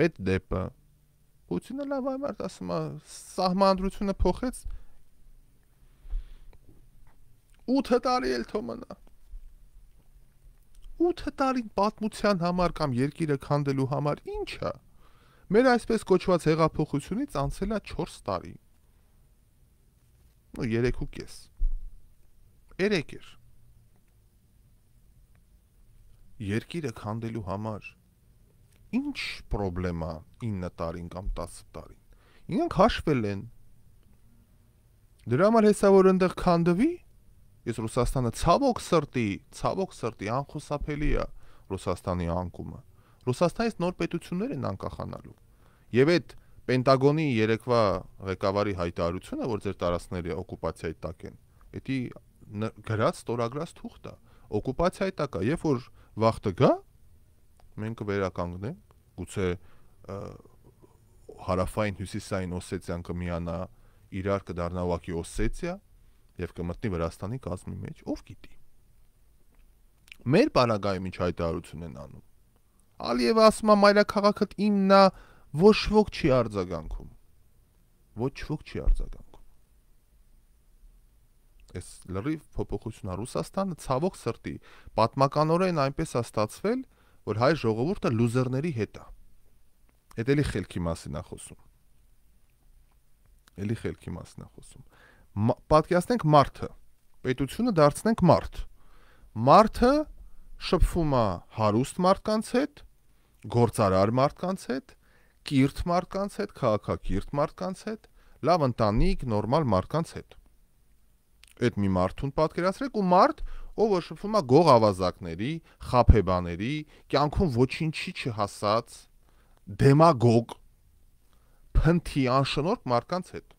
պետ դեպը։ Պուտինը լավ արդ ասում է, սահմանդրությունը փոխեց 8 տարի էլ թոմնա։ 8 տարին պատմության համար կամ երկիրը քանդելու համար ի՞նչա։ Մեր այսպես կոչված հեղափոխությունից անցել է 4 տարի։ Ну 3.5։ 3 էր։ Երկիրը քանդելու համար Ինչ խնդրեմա 9 տարին կամ 10 տարին։ Իրանք հաշվել են։ Դրա համար հեսա որ այնտեղ քանդվի, ես Ռուսաստանը ցավոք սրտի, ցավոք սրտի անխուսափելի է Ռուսաստանի անկումը։ Ռուսաստանից նոր պետություններ են անկախանալու։ Եվ այդ Պենտագոնի երեկվա ղեկավարի հայտարարությունը, որ ձեր տարածքները օկուպացիայի տակ են, դա գրած ստորագրած թուղթ է, օկուպացիայի տակ է, երբ որ վախտը գա, մենք վերականգնենք, գուցե հարավային հյուսիսային Օսեթիան կմիանա իրար կդառնա ուղակի Օսեթիա եւ կմտնի Վրաստանի կազմի մեջ, ով գիտի։ Մեր բանակայում ինչ հայտարարություն են անում։ Ալիևը ասում է մայրաքաղաքը իննա ոչ ոք չի արձագանքում։ Ոչ ոք չի արձագանքում։ Այս լրիվ փոփոխությունը Ռուսաստանը ցավոք սրտի պատմականորեն այնպես է ստացվել, որ որ հայ ժողովուրդը լուզերների հետ է։ Այդ էլի խելքի մասին է խոսում։ Էլի խելքի մասին է խոսում։ Պատկերացնենք մարդը։ Պետությունը դարձնենք մարդ։ Մարդը շփվում է հարուստ մարդկանց հետ, գործարար մարդկանց հետ, կիրթ մարդկանց հետ, քաղաքակիրթ մարդկանց հետ, լավ ընտանիք, նորմալ մարդկանց հետ։ Այդ մի մարդուն պատկերացրեք ու մարդ, ովը շփվում է գող ավազակների, խափեբաների, կյանքում ոչինչի չհասած դեմագոգ փնթի անշնորհք մարդկանց հետ։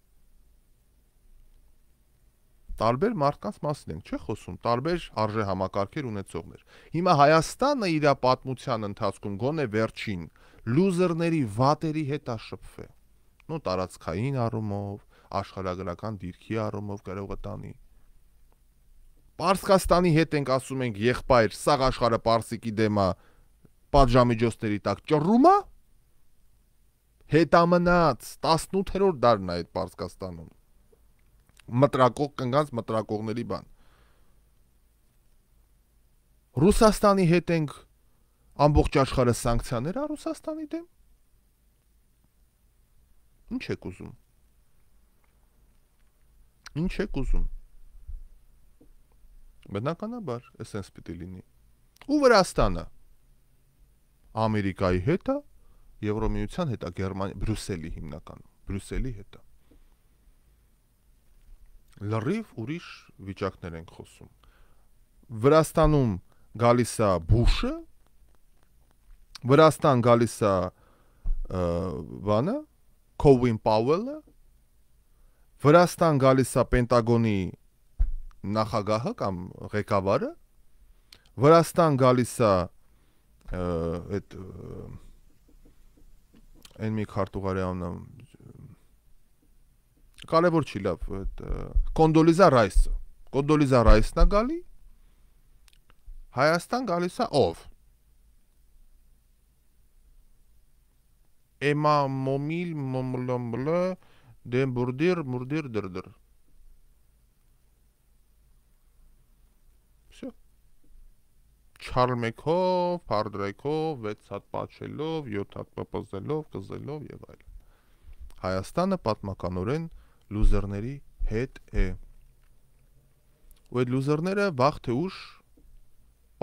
Տարբեր մարդկանց մասին ենք, չէ՞ խոսում, տարբեր արժե համակարգեր ունեցողներ։ Հիմա Հայաստանը իր պատմության ընթացքում գոնե վերջին լյուզերների վատերի հետ է շփվել։ Նո տարածքային առումով, աշխարհագրական դիրքի առումով կարող է տանի Պարսկաստանի հետ ենք ասում ենք եղբայր, սաղ աշխարհը Պարսիկի դեմ է պատժամիջոցների տակ ճռում է։ Հետամնաց 18-րդ դարն է այդ Պարսկաստանում։ Մտրակող կնգանց մտրակողների բան։ Ռուսաստանի հետ ենք ամբողջ աշխարհը սանկցիաներ ա Ռուսաստանի դեմ։ Ինչ եք ուզում։ Ինչ եք ուզում։ Բնականաբար, էսենց պիտի լինի։ Ու Վրաստանը Ամերիկայի հետ է, Եվրոմիության հետ է, Գերմանիա, Բրյուսելի հիմնականում, Բրյուսելի հետ է։ Լրիվ ուրիշ վիճակներ են խոսում։ Վրաստանում գալիս է Բուշը, Վրաստան գալիս է բանը Կովին Պաուելը, Վրաստան գալիս է Պենտագոնի նախագահը կամ ղեկավարը Վրաստան գալիս է այդ այն մի քարտուղարի անունը կարևոր չի լավ այդ կոնդոլիզա ռայսը կոնդոլիզա ռայսն է գալի Հայաստան գալիս է ով Էմա մոմիլ մոմլոմլը դեմբուրդիր մուրդիր դրդր չարմեքով, փարդրեքով, 6 հատ պատշելով, 7 հատ պպզելով, կզելով եւ այլ։ Հայաստանը պատմականորեն լուզերների հետ է։ Ու այդ լուզերները վաղ թե ուշ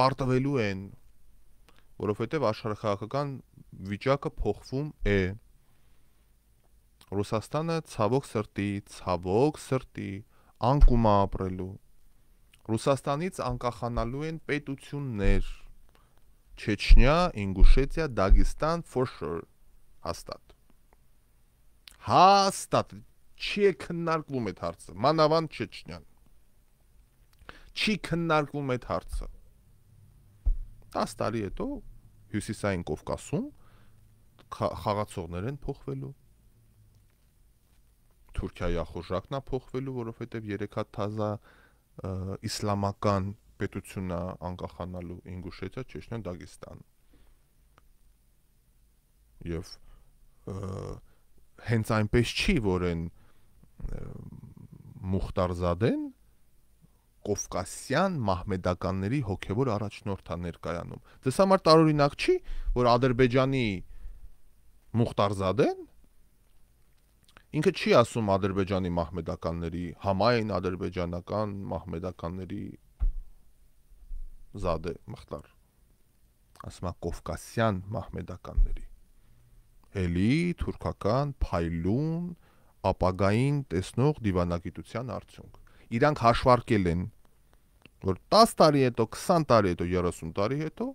պարտվելու են, որովհետեւ աշխարհակական վիճակը փոխվում է։ Ռուսաստանը ցավոք սրտի, ցավոք սրտի անկումա ապրելու Ռուսաստանից անկախանալու են պետություններ։ Չեչնիա, Ինգուշետիա, Դագեստան, for sure, հաստատ։ Հաստատ չի է քննարկվում այդ հարցը, մանավան Չեչնիան։ Չի քննարկվում այդ հարցը։ 10 տարի հետո Հյուսիսային Կովկասում խաղացողներ են փոխվելու։ Թուրքիայի ախորժակն է փոխվելու, որովհետև 3 հատ թազա իսլամական պետությունն է անկախանալու Ինգուշետիա, Չեչնիա, Դագեստան։ Եվ հենց այնպես չի, որ են Մուխտարզադեն կովկասյան մահմեդականների հոգևոր առաջնորդա ներկայանում։ Դες համար տարօրինակ չի, որ Ադրբեջանի Մուխտարզադեն Ինքը չի ասում ադրբեջանի մահմեդականների համայն ադրբեջանական մահմեդականների զադե մխտար ասում է կովկասյան մահմեդականների հելի թուրքական փայլուն ապագային տեսնող դիվանագիտության արդյունք իրանք հաշվարկել են որ 10 տարի հետո 20 տարի հետո 30 տարի հետո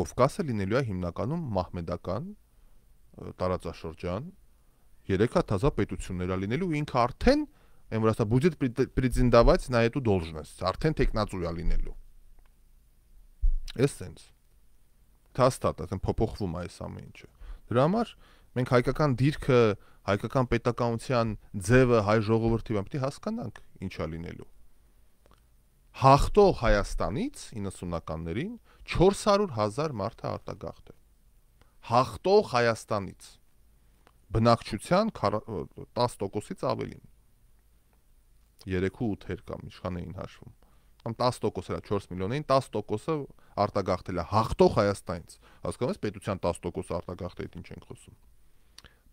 կովկասը լինելու է հիմնականում մահմեդական տարածաշրջան 3-ը таза պետություններ ալինելու ինքը արդեն այն որ ասա բյուջետ պրեզենտավաց նա դու должность, արդեն տեխնացույա լինելու։ Էս սենց։ Թաստատ, այտեն փոփոխվում է այս ամեն ինչը։ Դրա համար մենք հայկական դիրքը, հայկական պետականության ձևը հայ ժողովրդի բան պետք է հասկանանք ինչա լինելու։ Հաղթող Հայաստանից 90-ականներին 400.000 մարդը արտագաղթ է։ Հաղթող Հայաստանից 400.000 բնակչության 10%-ից ավելին 3-8 հեր կամ իշխան էին հաշվում կամ 10% հա 4 միլիոն էին 10%-ը արտագաղթել է հաղթող Հայաստանից հասկանում ես պետության 10% արտագաղթը դին չենք խոսում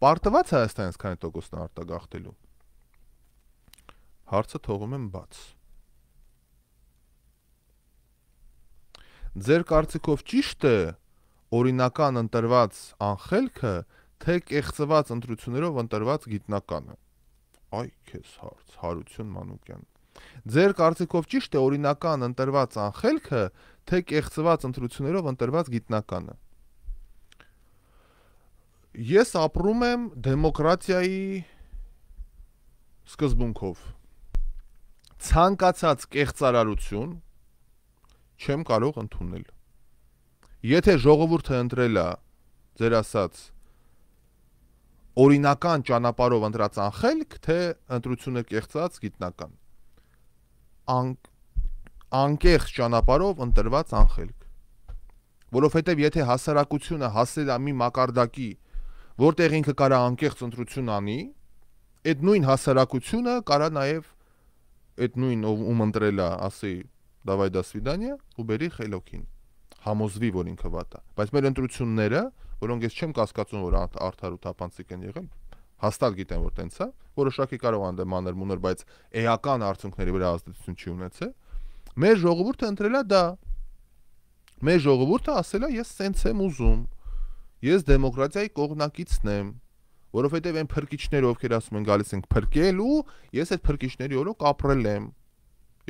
Պարտված Հայաստանից քանի տոկոսն արտագաղթելու հարցը թողում եմ բաց Ձեր կարծիքով ճիշտ է օրինական ընտրված անխելքը թե կեղծված ընտրություններով ընտրված գիտնականը։ Այ քեզ հարց, Հարություն Մանուկյան։ Ձեր կարծիքով ճիշտ է օրինական ընտրված անխելքը, թե կեղծված ընտրություններով ընտրված գիտնականը։ Ես ապրում եմ դեմոկրատիայի սկզբունքով։ Ցանկացած կեղծարարություն չեմ կարող ընդունել։ Եթե ժողովուրդը ընտրել է ձեր ասած օրինական ճանապարհով ընտրած անխելք, թե ընտրությունը կեղծած գիտնական։ Ան անկեղծ ճանապարհով ընտրված անխելք։ Որովհետև եթե հասարակությունը հասել է մի մակարդակի, որտեղ ինքը կարա անկեղծ ընտրություն անի, այդ նույն հասարակությունը կարա նաև այդ նույն ով ում ընտրելա, ասի, «Давай до свидания» ու բերի խելոքին։ Համոզվի, որ ինքը վատ է։ Բայց մեր ընտրությունները որոնք ես չեմ կասկածում, որ արդար ու թափանցիկ են եղել, հաստատ գիտեմ, որ տենց է, որոշակի կարող անդեմ անել մուներ, բայց էական արդյունքների վրա ազդեցություն չի ունեցել։ Մեր ժողովուրդը ընտրել է դա։ Մեր ժողովուրդը ասել է, ես սենց եմ ուզում։ Ես դեմոկրատիայի կողմնակիցն եմ, որովհետև այն փրկիչները, ովքեր ասում են գալիս ենք փրկելու, ես այդ փրկիչների օրոք ապրել եմ։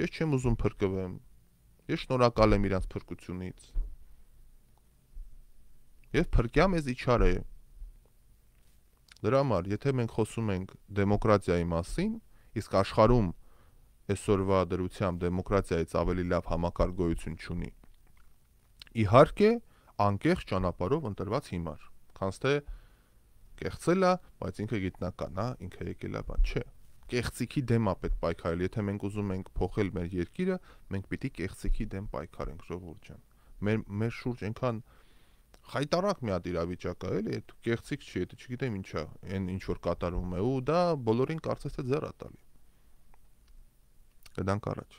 Ես չեմ ուզում փրկվեմ։ Ես շնորհակալ եմ իրանց փրկությունից եւ փրկյա մեզ իջարե։ Դրա համար, եթե մենք խոսում ենք դեմոկրատիայի մասին, իսկ աշխարհում այսօրվա դրությամբ դեմոկրատիայից ավելի լավ համակարգ գոյություն չունի։ Իհարկե, անկեղծ ճանապարհով ընտրված հիմար, քանզ թե կեղծելա, բայց ինքը գիտնական է, ինքը եկելա բան չէ։ Կեղծիքի դեմ է պետք պայքարել, եթե մենք ուզում ենք փոխել մեր երկիրը, մենք պիտի կեղծիքի դեմ պայքարենք, ժողովուրդ ջան։ Մեր մեր շուրջ այնքան են խայտարակ մի հատ իրավիճակ է, էլի, այդ կեղծիկ չի, դա չգիտեմ ինչա, այն ինչ որ կատարվում է ու դա բոլորին կարծես թե ձեռ է տալի։ Գտանք առաջ։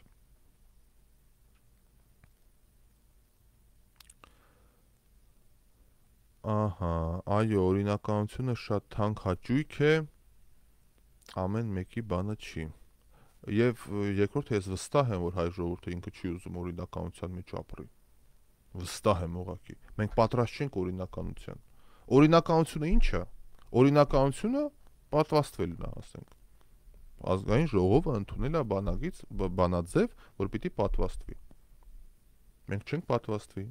Ահա, այո, օրինականությունը շատ թանկ հաճույք է։ Ամեն մեկի բանը չի։ Եվ երկրորդ ես վստահ եմ, որ հայ ժողովուրդը ինքը չի ուզում օրինականության մեջ ապրի վստահ եմ ուղղակի։ Մենք պատրաստ չենք օրինականության։ Օրինականությունը ի՞նչ է։ Օրինականությունը պատվաստվելն է, ասենք։ Ազգային ժողովը ընդունել է բանագից բանաձև, որ պիտի պատվաստվի։ Մենք չենք պատվաստվի,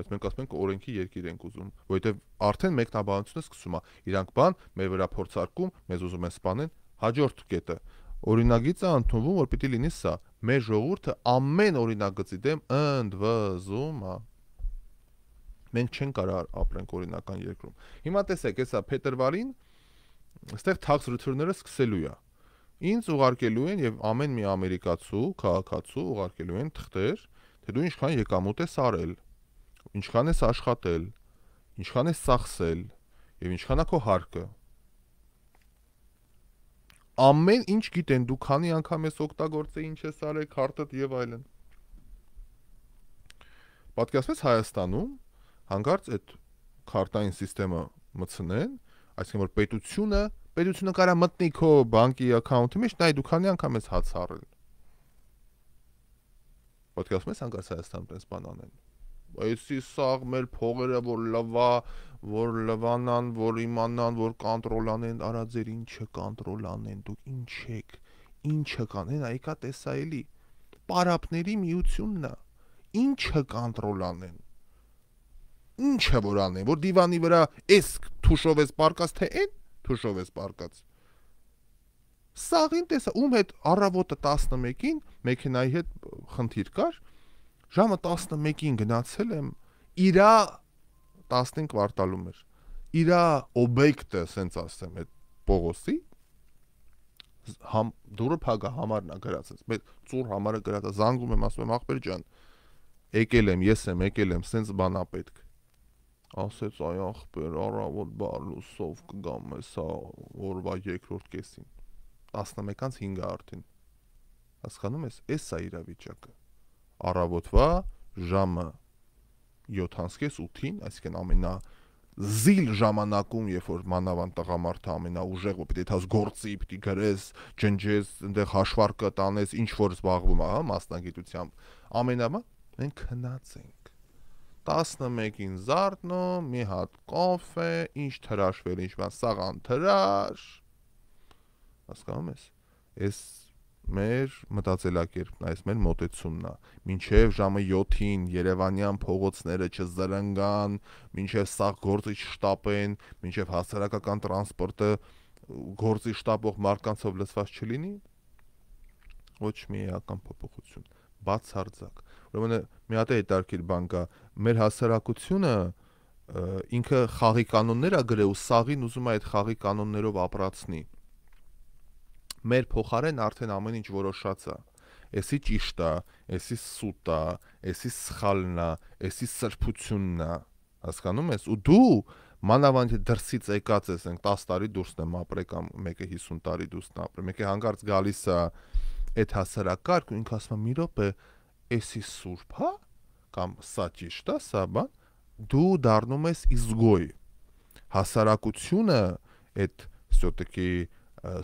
բայց մենք ասում ենք օրենքի երկիր ենք ուզում, որովհետև արդեն մեկնաբանությունը սկսում է։ Իրանք բան մեր վրա փորձարկում, մեզ ուզում են սպանեն, հաջորդ կետը օրինագիծը ընդունվում որ պիտի լինի սա մեր ժողովուրդը ամեն օրինագծի դեմ ընդվզում է մենք չենք կարող ապրենք օրինական երկրում։ Հիմա տեսեք, հեսա փետրվարին այստեղ tax return-ները սկսելու է։ Ինձ ուղարկելու են եւ ամեն մի ամերիկացու, քաղաքացու ուղարկելու են թղթեր, թե դու ինչքան եկամուտ ես արել, ինչքան ես աշխատել, ինչքան ես ծախսել եւ ինչքան է քո հարկը։ Ամեն ինչ գիտեն, դու քանի անգամ ես օգտագործել, ինչ ես արել, քարտդ եւ այլն։ Պատկերացրես Հայաստանում հանկարծ այդ քարտային համակարգը մցնեն, այսինքն որ պետությունը, պետությունը կարա մտնի քո բանկի account-ի մեջ, նայ դու քանի անգամ ես հաց առել։ Պատկերացնում ես հանկարծ Հայաստանում տես բան անեն։ Այսի սաղ մեր փողերը որ լվա, որ լվանան, որ իմանան, որ կոնտրոլ անեն, արա ձեր ինչը կոնտրոլ անեն, դուք ինչ եք, ինչը կանեն, այկա տեսա էլի։ Պարապների միությունն է։ Ինչը կոնտրոլ անեն ի՞նչ է որ անեն, որ դիվանի վրա էս թուշով էս պարկած թե այն թուշով էս պարկած։ Սաղին տեսա, ում հետ առավոտը 11-ին մեքենայի հետ խնդիր կար։ Ժամը 11-ին գնացել եմ, իրա 15 կվարտալում էր։ Իրա օբյեկտը, ասենց ասեմ, այդ Պողոսի համ դուրը փակա համարն է գրած, բայց ծուր համարը գրած է, զանգում եմ, ասում եմ, ախպեր ջան, եկել եմ, ես եմ, եկել եմ, սենց բանա պետք ասեց այ ախպեր առավոտ բարլուսով կգամ ես հա օրվա երկրորդ կեսին 11-ից 5-ը արդեն հասկանում ես էս է իրավիճակը առավոտվա ժամը 7-ից 8-ին այսինքն ամենա զիլ ժամանակում, երբ որ մանավանդ տղամարդը ամենաուժեղը պիտի թաս գործի, պիտի գրես, ջնջես, այնտեղ հաշվարկը տանես, ինչ որ զբաղվում, հա, մասնագիտությամբ, ամենամա մենք քնած ենք 11-ին զարտնո, մի հատ կոֆե, ինչ թրաշվել, ինչ բան, սաղան թրաշ։ Հասկանում ես։ Այս մեր մտածելակերպն, այս մեր մտածումն է։ Մինչև ժամը 7-ին Երևանյան փողոցները չզրնգան, մինչև սաղ գործի չշտապեն, մինչև հասարակական տրանսպորտը գործի շտապող մարկանցով լցված չլինի, ոչ մի էական փոփոխություն, բացարձակ Ուրեմն մի հատ է դարքիլ բան կա։ Մեր հասարակությունը ինքը խաղի կանոններ է գրել ու սաղին ուզում է այդ խաղի կանոններով ապրացնի։ Մեր փոխարեն արդեն ամեն ինչ որոշած է։ Էսի ճիշտ է, էսի սուտ է, էսի սխալն է, էսի սրբությունն է։ Հասկանում ես։ Ու դու մանավանդ դրսից եկած ես, ենք 10 տարի դուրս եմ ապրել կամ մեկը 50 տարի դուրս ապրել։ Մեկը հանկարծ գալիս է այդ հասարակարգ ու ինքը ասում է՝ «Մի րոպե, էսի սուրբ հա կամ սա ճիշտ է սա բան դու դառնում ես իզգոյ հասարակությունը այդ всё-таки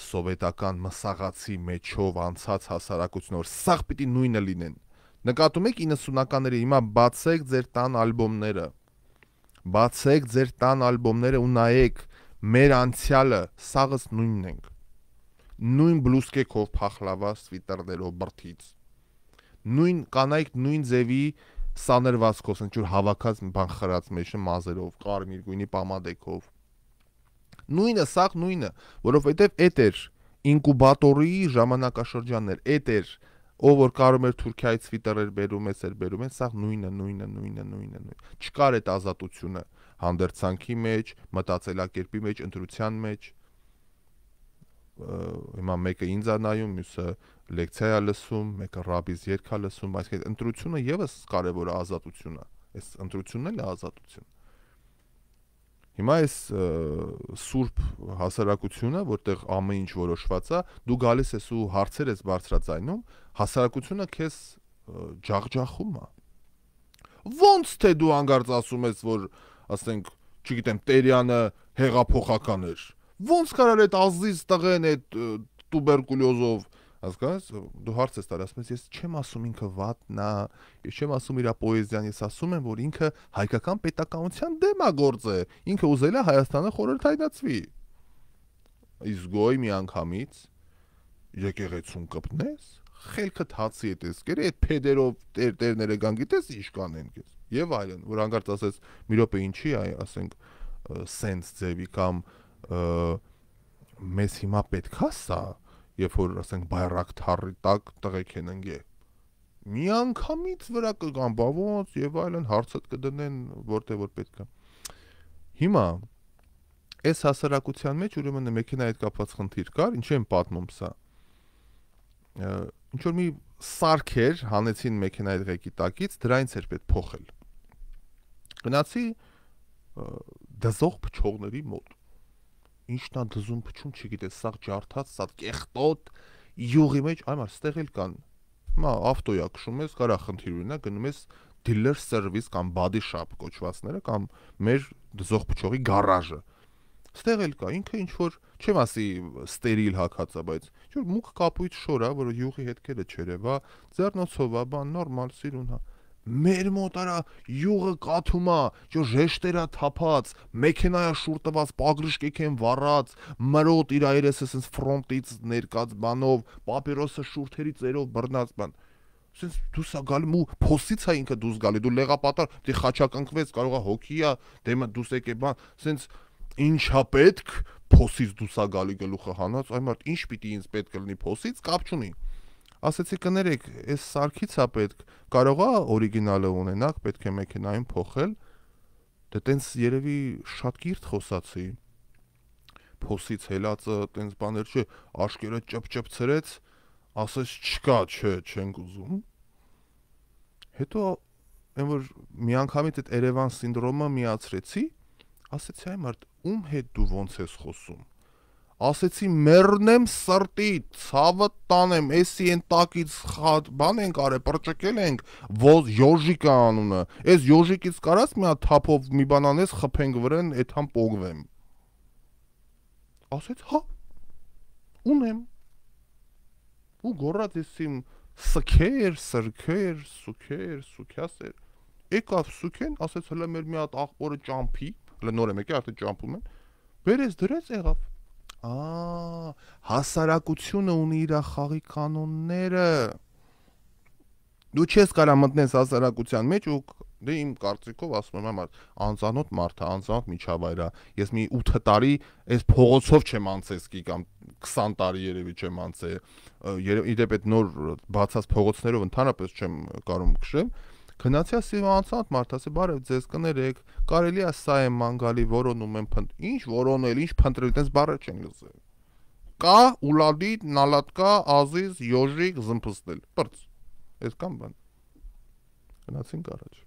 սովետական մսաղացի մեջով անցած հասարակությունը որ սաղ պիտի նույնը լինեն նկատում եք 90-ականների հիմա բացեք ձեր տան ալբոմները բացեք ձեր տան ալբոմները ու նայեք մեր անցյալը սաղս նույնն ենք նույն բլուսկեքով փախլավա սվիտերներով բրթից նույն կանայք նույն ձևի սանրվածքով, ինչ-որ հավաքած բան խրած մեջը մազերով, կարմիր գույնի պամադեքով։ Նույնը, սաղ նույնը, որովհետև էդ էր ինկուբատորի ժամանակաշրջաններ, էդ էր ով որ կարող էր Թուրքիայից ֆիտերեր բերում էս էր բերում են, սա նույնը, նույնը, նույնը, նույնը, նույնը։ Չկար այդ ազատությունը հանդերձանքի մեջ, մտածելակերպի մեջ, ընտրության մեջ։ Հիմա մեկը ինձ է նայում, մյուսը լեկցիա է լսում, մեկը ռաբիզ երգ է լսում, այսինքն ընտրությունը եւս կարեւոր է ազատությունը։ Այս ընտրությունն էլ է ազատություն։ Հիմա այս սուրբ հասարակությունը, որտեղ ամեն ինչ որոշված է, դու գալիս ես ու հարցեր ես բարձրացնում, հասարակությունը քեզ ջախջախում է։ Ոնց թե դու անգարց ասում ես, որ ասենք, չգիտեմ, Տերյանը հեղափոխական էր։ Ոնց կարար այդ ազիզ տղեն այդ տուբերկուլյոզով Հասկաց, դու հարց ես տալ, ասում ես, ես չեմ ասում ինքը վատն է, ես չեմ ասում իր պոեզիան, ես ասում եմ, որ ինքը հայկական պետականության դեմագործ է։ Ինքը ուզել է Հայաստանը խորհրդայնացվի։ Իզգոյ միանգամից եկեղեցուն կպտնես, խելքը թացի է տեսքեր, այդ փեդերով տերտերները կան, գիտես ինչ կանեն քեզ։ Եվ այլն, որ հանկարծ ասես, մի րոպե ինչի, այ ասենք սենս ձևի կամ մեզ հիմա պետքա սա, երբ որ ասենք բայրակթարի տակ տղեկ են ընկե միանգամից վրա կգան բա ոնց եւ այլն հարցը կդնեն որտեղ որ պետքա հիմա այս հասարակության մեջ ուրեմն մեքենայի հետ կապված խնդիր կար ինչու եմ պատմում սա ինչ որ մի սարք էր հանեցին մեքենայի ղեկի տակից դրանից էր պետք փոխել գնացի դզող փչողների մոտ Ինչն է դզում փչում, չգիտես, սաղ ջարդած, սա կեղտոտ յուղի մեջ, այմար, ստեղ էլ կան։ Հիմա ավտոյա քշում ես, կարա խնդիր ունենա, գնում ես dealer service կամ body shop կոչվածները կամ մեր դզող փչողի գարաժը։ Ստեղ էլ կա, ինքը ինչ որ, չեմ ասի ստերիլ հակածա, բայց ինչ որ մուկ կապույտ շորա, որը յուղի հետքերը չերևա, ձեռնոցով է, բան նորմալ սիրուն հա մեր մոտ արա յուղը կաթում է, ճո ժեշտերա թափած, մեքենայա շուրտված, պագրշկեք են վառած, մրոտ իր այրես էսենց ֆրոնտից ներկած բանով, պապիրոսը շուրթերի ծերով բռնած բան։ Սենց դու սա գալու փոսից է ինքը դուս գալի, դու լեգապատար, դի դե խաչակնկվեց, կարողա հոքիա, դեմը դուս եկե բան, սենց ինչա պետք փոսից դուսա գալի գլուխը հանած, այ մարդ ինչ պիտի ինձ պետք լինի փոսից, կապ չունի ասեցի կներեք, այս սարքից է պետք, կարող է օրիգինալը ունենաք, պետք է մեքենային փոխել։ Դե տենց երևի շատ կիրթ խոսացի։ Փոսից հելածը տենց բաներ չէ, աշկերը ճպճպ ցրեց, ասես չկա, չէ, չենք ուզում։ Հետո այն որ միանգամից այդ Երևան սինդրոմը միացրեցի, ասեցի այ մարդ, ում հետ դու ոնց ես խոսում ասեցի մեռնեմ սրտի, ցավը տանեմ, էսի են տակից խատ, բան ենք արել, պրճկել ենք, ոզ Ժորժիկա անունը։ Այս Ժորժիկից կարած մի հատ թափով մի բան անես, խփենք վրան, էթան պողվեմ։ Ասեց, հա։ Ունեմ։ Ու գորած էսիմ սքեր, սրքեր, սուքեր, սուքյասեր։ Եկավ սուքեն, ասեց հələ մեր մի հատ աղբորը ճամփի, հələ նոր եմ եկել, արդեն ճամփում են։ Բերես դրեց եղավ Ա, հասարակությունը ունի իր խաղի կանոնները։ Դու չես կարա մտնես հասարակության մեջ ու դե իմ կարծիքով ասում եմ համար անծանոթ մարդ է, անծանոթ միջավայր է։ Ես մի 8 տարի այս փողոցով չեմ անցեսկի կամ 20 տարի երևի չեմ անցե։ Երևի դեպի այդ նոր բացած փողոցներով ընդհանրապես չեմ կարող քշեմ։ Գնացիա սիվանցանդ մարդ, ասի բարև ձեզ կներեք, կարելի է սա եմ մանգալի որոնում եմ փնդ։ Ինչ որոնել, ինչ փնտրել, տենց բառը չեն լսել։ Կա ուլադի, նալատկա, ազիզ, յոժիկ, զմփստել։ Պրծ։ Էս կամ բան։ Գնացինք առաջ։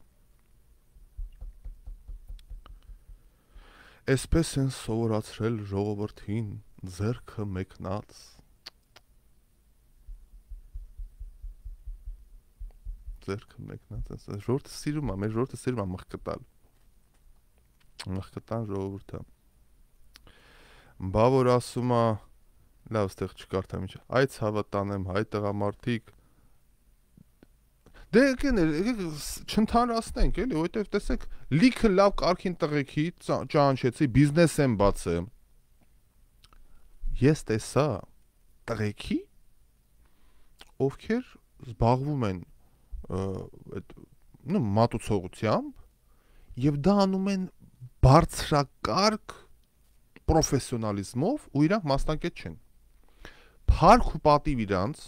Էսպես են սովորացրել ժողովրդին, зерքը մեկնած ձերքը մեկնա, ասես, ժողովուրդը սիրում է, մեր ժողովուրդը սիրում է մխկտալ։ Մխկտան ժողովուրդը։ Բա որ ասում է, լավ, ստեղ չկարդամ ինչ։ Այդ հավատանեմ հայ տղամարդիկ։ Դե կեն, չընթանրացնենք, էլի, որովհետև տեսեք, լիքը լավ կարքին տղեկի ճանչեցի, բիզնես եմ բացեմ։ Ես տեսա տղեկի ովքեր զբաղվում են այդ նո մատուցողությամբ եւ դա անում են բարձրակարգ պրոֆեսիոնալիզմով ու իրանք մասնակից չեն։ Փառք ու պատիվ իրանք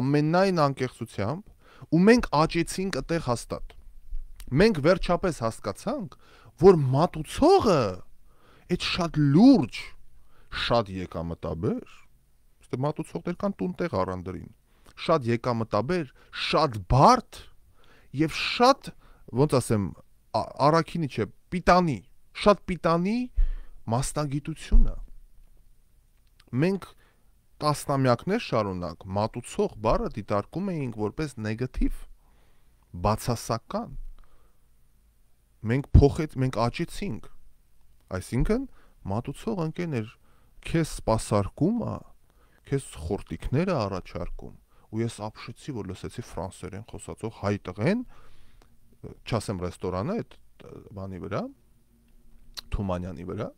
ամենայն անկեղծությամբ ու մենք աճեցինք այդտեղ հաստատ։ Մենք վերջապես հասկացանք, որ մատուցողը այդ շատ լուրջ, շատ եկամտաբեր, ըստ մատուցողներ կան տուն տեղ առանդրին շատ եկամտաբեր, շատ բարդ եւ շատ ոնց ասեմ առաքինի չէ, պիտանի, շատ պիտանի մասնագիտությունը։ Մենք տասնամյակներ շարունակ մատուցող բառը դիտարկում էինք որպես նեգատիվ, բացասական։ Մենք փոխեց, մենք աճեցինք։ Այսինքն մատուցող ընկերներ քեզ սпасարկում է, քեզ խորտիկները առաջարկում ու ես ապշեցի, որ լսեցի ֆրանսերեն խոսացող հայ տղեն, չասեմ ռեստորանը այդ բանի վրա, Թումանյանի վրա,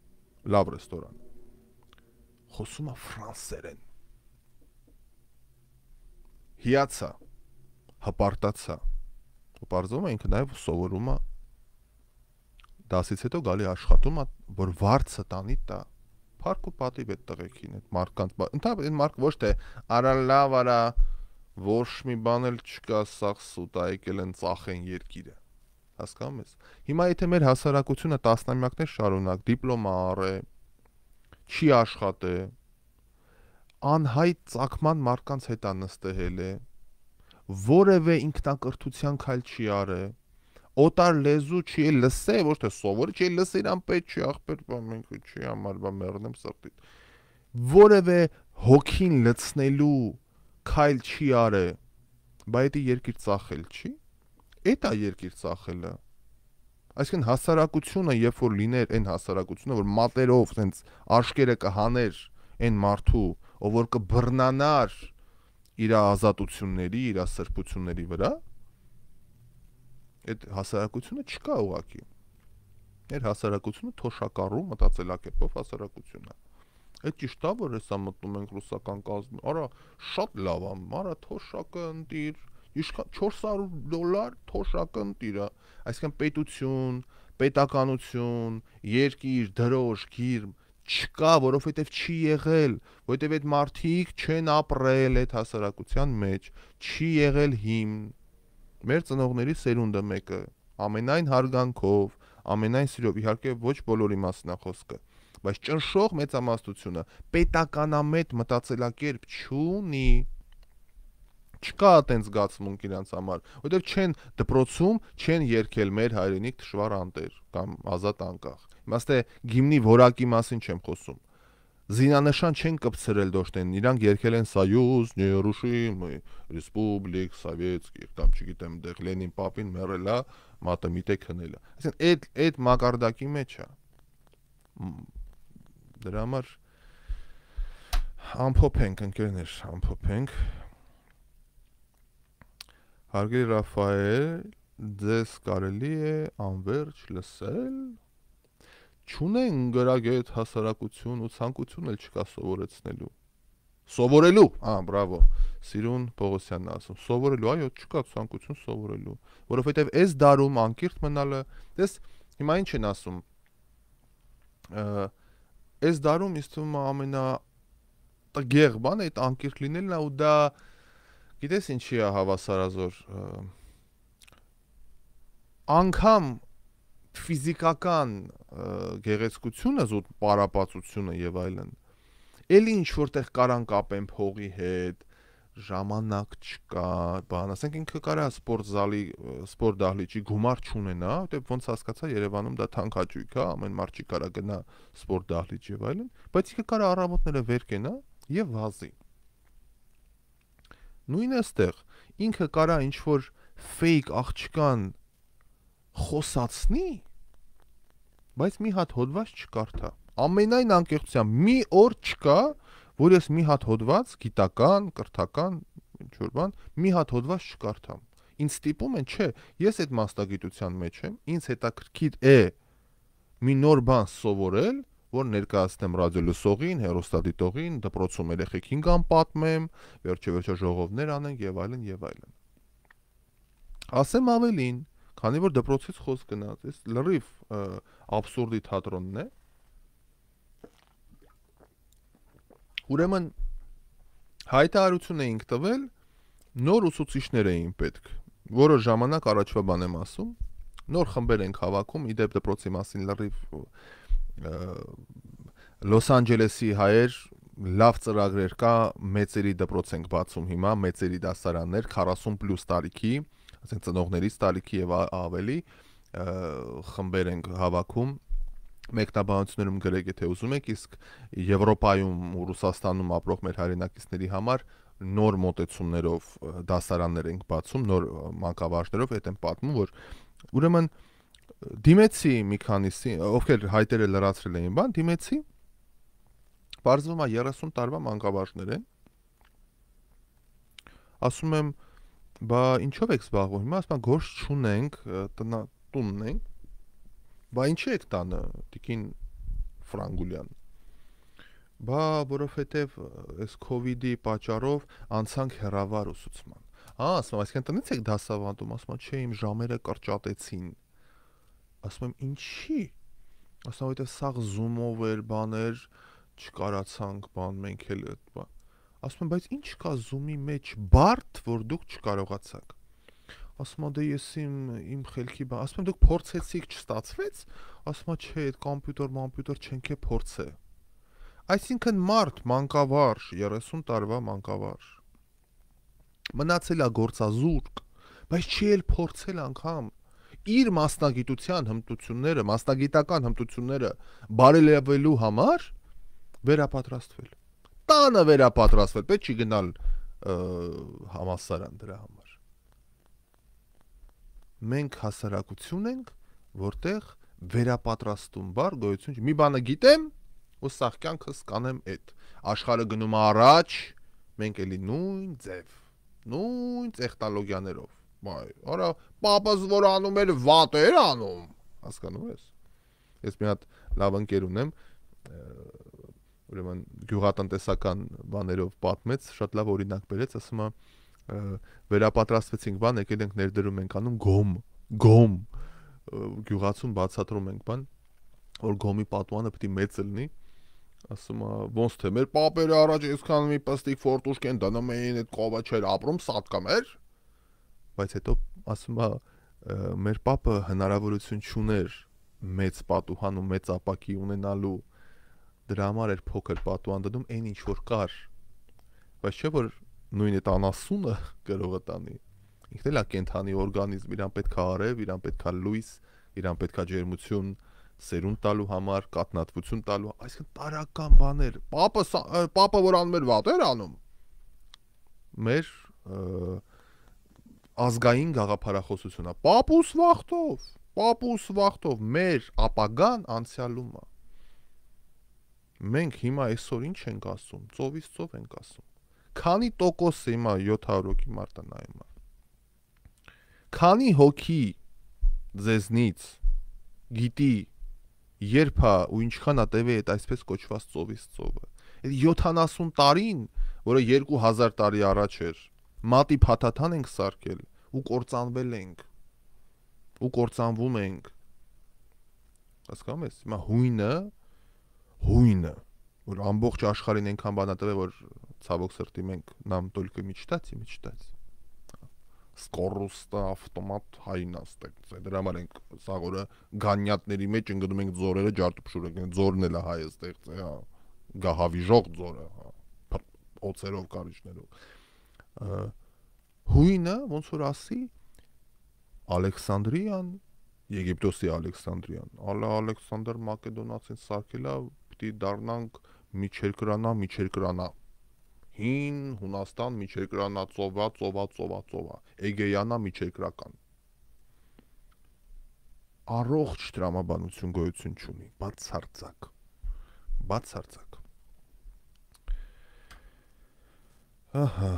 լավ ռեստորան։ Խոսում է ֆրանսերեն։ Հիացա, հպարտացա։ Ու բարձում է ինքը նաև սովորում է դասից հետո գալի աշխատում է, որ վարձը տանի տա փառք ու պատիվ այդ տղեկին, այդ մարդկանց, ընդհանրապես այն մարդ ոչ թե արա լավ արա, Ոչ մի բան էլ չկա, սաղ սուտայիկ էլ են ծախեն երկիրը։ Հասկանում ես։ Հիմա եթե մեր հասարակությունը տասնամյակներ շարունակ դիպլոմա առե, չի աշխատե, անհայտ ցակման մարդկանց հետ է նստել է, որևէ ինքնակրթության քայլ չի արել, օտար լեզու չի լսե, ոչ թե սովորի չի լսի, իրան պետք չի ախպեր, բա մենք չի համար, բա մեռնեմ սրտի։ Որևէ հոգին լցնելու քայլ չի արել, բայց դա երկիր ծախել չի։ Էդ է երկիր ծախելը։ Այսինքն հասարակությունը, երբ որ լիներ այն հասարակությունը, որ մատերով sense աշկերը կհաներ այն մարդու, ով որ կբռնանար իր ազատությունների, իր սրբությունների վրա, այդ հասարակությունը չկա ուղակի։ Այդ հասարակությունը թոշակառու մտածելակերպով հասարակություն է։ հասարակությունը, Է ճիշտ է որ հեսա մտնում ենք ռուսական կազմ։ Արա շատ լավ է, արա թոշակը ընտիր, իշքան 400 դոլար թոշակը ընտիրա։ Այսինքն պետություն, պետականություն, երկիր, դրոշ, գիրմ չկա, որովհետև չի եղել, որովհետև այդ մարդիկ չեն ապրել այդ հասարակության մեջ, չի եղել հիմն։ Մեր ծնողների սերունդը մեկը, ամենայն հարգանքով, ամենայն սիրով, իհարկե ոչ բոլորի մասն է խոսքը, բայց ճնշող մեծամասնությունը պետականամետ մտածելակերպ չունի չկա այտենց զգացմունք իրանց համար, որովհետև չեն դպրոցում չեն երկել մեր հայրենիք դժվար անտեր կամ ազատ անկախ։ Իմաստը գիմնի որակի մասին չեմ խոսում։ Զինանշան չեն կպցրել դոշտեն, իրանք երկել են Սայյուզ, Նյերուշիմի, Ռեսպուբլիկ Սովետսկի, կամ չգիտեմ, դեղ Լենին Պապին մեռելա, մատը միտեք հնելա։ Այսինքն այդ այդ մակարդակի մեջ է Դրա համար ամփոփենք ընկերներ, ամփոփենք։ Հարգելի Ռաֆայել, ձեզ կարելի է անverջ լսել։ Չունեն գրագետ հասարակություն ու ցանկություն էլ չկա սովորեցնելու։ Սովորելու, ա, բրավո։ Սիրուն Պողոսյանն ասում, սովորելու, այո, չկա ցանկություն սովորելու, որովհետև այս դարում անկիրք մնալը, դες հիմա ինչ են ասում։ Ա այս դարում ինձ թվում է ամենա տգեղ բանը այդ անկիրք լինելն է ու դա գիտես ինչի է հավասարազոր անկամ ֆիզիկական գեղեցկությունը, զուտ պարապացությունը եւ այլն։ Էլի ինչ որտեղ կարան կապեն փողի հետ, ժամանակ չկա, բան, ասենք ինքը կարա սպորտ զալի, սպորտ դահլիճի գումար չունենա, որտեվ ոնց հասկացա Երևանում դա թանկ հաճույք է, ամեն մարդ չի կարա գնա սպորտ դահլիճ եւ այլն, բայց ինքը կարա առավոտները վեր կենա եւ վազի։ Նույնը էստեղ ինքը կարա ինչ որ fake աղջկան խոսացնի, բայց մի հատ հոդված չկարդա։ Ամենայն անկեղծությամբ մի օր չկա, որ որ ես մի հատ հոդված գիտական, կրթական, ինչ որ բան, մի հատ հոդված չկարդամ։ Ինչ ստիպում են, չէ, ես այդ մասնագիտության մեջ եմ, ինձ հետաքրքիր է մի նոր բան սովորել, որ ներկայացնեմ ռադիոլուսողին, հերոստատիտողին, դպրոցում երեխեքին կամ պատմեմ, վերջը-վերջը ժողովներ անենք եւ այլն եւ այլն։ Ասեմ ավելին, քանի որ դպրոցից խոսք գնաց, այս լրիվ աբսուրդի թատրոնն է, Ուրեմն հայտարարություն էինք տվել, նոր ուսուցիչներ էին պետք։ Որը ժամանակ առաջվա բան եմ ասում։ Նոր խմբեր ենք հավաքում, իդեպ դպրոցի մասին լրիվ Լոս Անջելեսի հայեր լավ ծրագրեր կա, մեծերի դպրոց ենք բացում հիմա, մեծերի դասարաններ 40+ տարիքի, ասենք ծնողներից տարիքի եւ ավելի խմբեր ենք հավաքում մեկնաբանություններում գրեք, եթե ուզում եք, իսկ Եվրոպայում ու Ռուսաստանում ապրող մեր հայրենակիցների համար նոր մոտեցումներով դասարաններ ենք բացում, նոր մանկավարժներով հետ են պատմում, որ ուրեմն դիմեցի մի քանիսի, ովքեր հայտերը լրացրել էին, բան դիմեցի։ Պարզվում է 30 տարվա մանկավարժներ են։ Ասում եմ, բա ինչով եք զբաղվում։ Հիմա ասում եմ, գործ չունենք, տնա տունն ենք Բա ինչի՞ եք տանը, Տիկին Ֆրանգուլյան։ Բա որովհետև այս COVID-ի պատճառով անցանք հերավար ուսուցման։ Ահա, ասում եմ, այսինքն տնից եք դասավանդում, ասում եմ, չէ, իմ ժամերը կրճատեցին։ Ասում եմ, ինչի՞։ Ասում եմ, որովհետև սաղ Zoom-ով էր, բաներ չկարացանք, բան մենք էլ այդ բան։ Ասում եմ, բայց ի՞նչ կա Zoom-ի մեջ բարդ, որ դուք չկարողացաք ասում եմ դե ես իմ իմ խելքի բան ասում եմ դուք փորձեցիք չստացվեց ասում եմ չէ այդ համբյուտեր համբյուտեր չենք է փորձը այսինքն մարդ մանկավարժ 30 տարվա մանկավարժ մնացել է գործազուրկ բայց չի էլ փորձել անգամ իր մասնագիտության հմտությունները մասնագիտական հմտությունները բարելավելու համար վերապատրաստվել տանը վերապատրաստվել պետք չի գնալ համասարան դրա համար մենք հասարակություն ենք, որտեղ վերապատրաստում բար գոյություն չի։ Մի բանը գիտեմ, ու սաղ կյանքս կանեմ այդ։ Աշխարհը գնում է առաջ, մենք էլի նույն ձև, նույն տեխնոլոգիաներով։ Բայ, արա papas որ անում էր վատ էր անում, հասկանում ես։ Ես մի հատ լավ ընկեր ունեմ, ուրեմն գյուղատնտեսական բաներով պատմեց, շատ լավ օրինակ բերեց, ասում է, վերապատրաստվեցինք բան, եկել ենք ներդրում ենք անում գոմ, գոմ գյուղացուն բացատրում ենք բան, որ գոմի պատմանը պիտի մեծ լինի ասում է ոնց թե մեր papերը առաջ այսքան մի պստիկ ֆորտուշկեն դնում էին այդ կովա չէր ապրում սատկա մեր բայց հետո ասում է մեր papը հնարավորություն չուներ մեծ պատուհան ու մեծ ապակի ունենալու դրա համար էր փոքր պատուհան դնում այն ինչ որ կար բայց չէ որ նույն այդ անասունը գրողը տանի ինքն էլ է կենթանի օրգանիզմ իրան պետքա արև իրան պետքա լույս իրան պետքա ջերմություն սերուն տալու համար կատնատվություն տալու այսինքն տարական բաներ պապը պապը որ անում էր վատեր անում մեր ազգային գաղափարախոսությունը պապուս վախտով պապուս վախտով մեր ապագան անցյալում է մենք հիմա այսօր ինչ ենք ասում ծովից ծով ենք ասում Քանի տոկոսը հիմա 700 հոգի մարդը նայում է։ Քանի հոգի ձեզնից գիտի երբ է ու ինչքան է տևի այդ այսպես կոչված ծովից ծովը։ Այդ 70 տարին, որը 2000 տարի առաջ էր, մատի փաթաթան ենք սարկել ու կործանվել ենք ու կործանվում ենք հասկանում ես հիմա հույնը հույնը որ ամբողջ աշխարհին այնքան բանատեղ է որ ցավոք սրտի մենք нам только мечтать и мечтать սկորուստը ավտոմատ հայն է ստեղծել։ Դրա համար ենք սա օրը գանյատների մեջ ընկնում ենք ձորերը ջարդուփշուրը, ձորն էլ է հայը ստեղծել, հա։ Գահավիժող ձորը, հա։ Օծերով կարիճներով։ Հույնը ոնց որ ասի Ալեքսանդրիան, Եգիպտոսի Ալեքսանդրիան, ալա Ալեքսանդր Մակեդոնացին սարքելա, պիտի դառնանք միջերկրանա, միջերկրանա հին Հունաստան միջերկրանացովա, ծովա, ծովա, ծովա, Էգեյանա միջերկրական առողջ դրամաբանություն գոյություն ունի, բացարձակ։ Բացարձակ։ Ահա,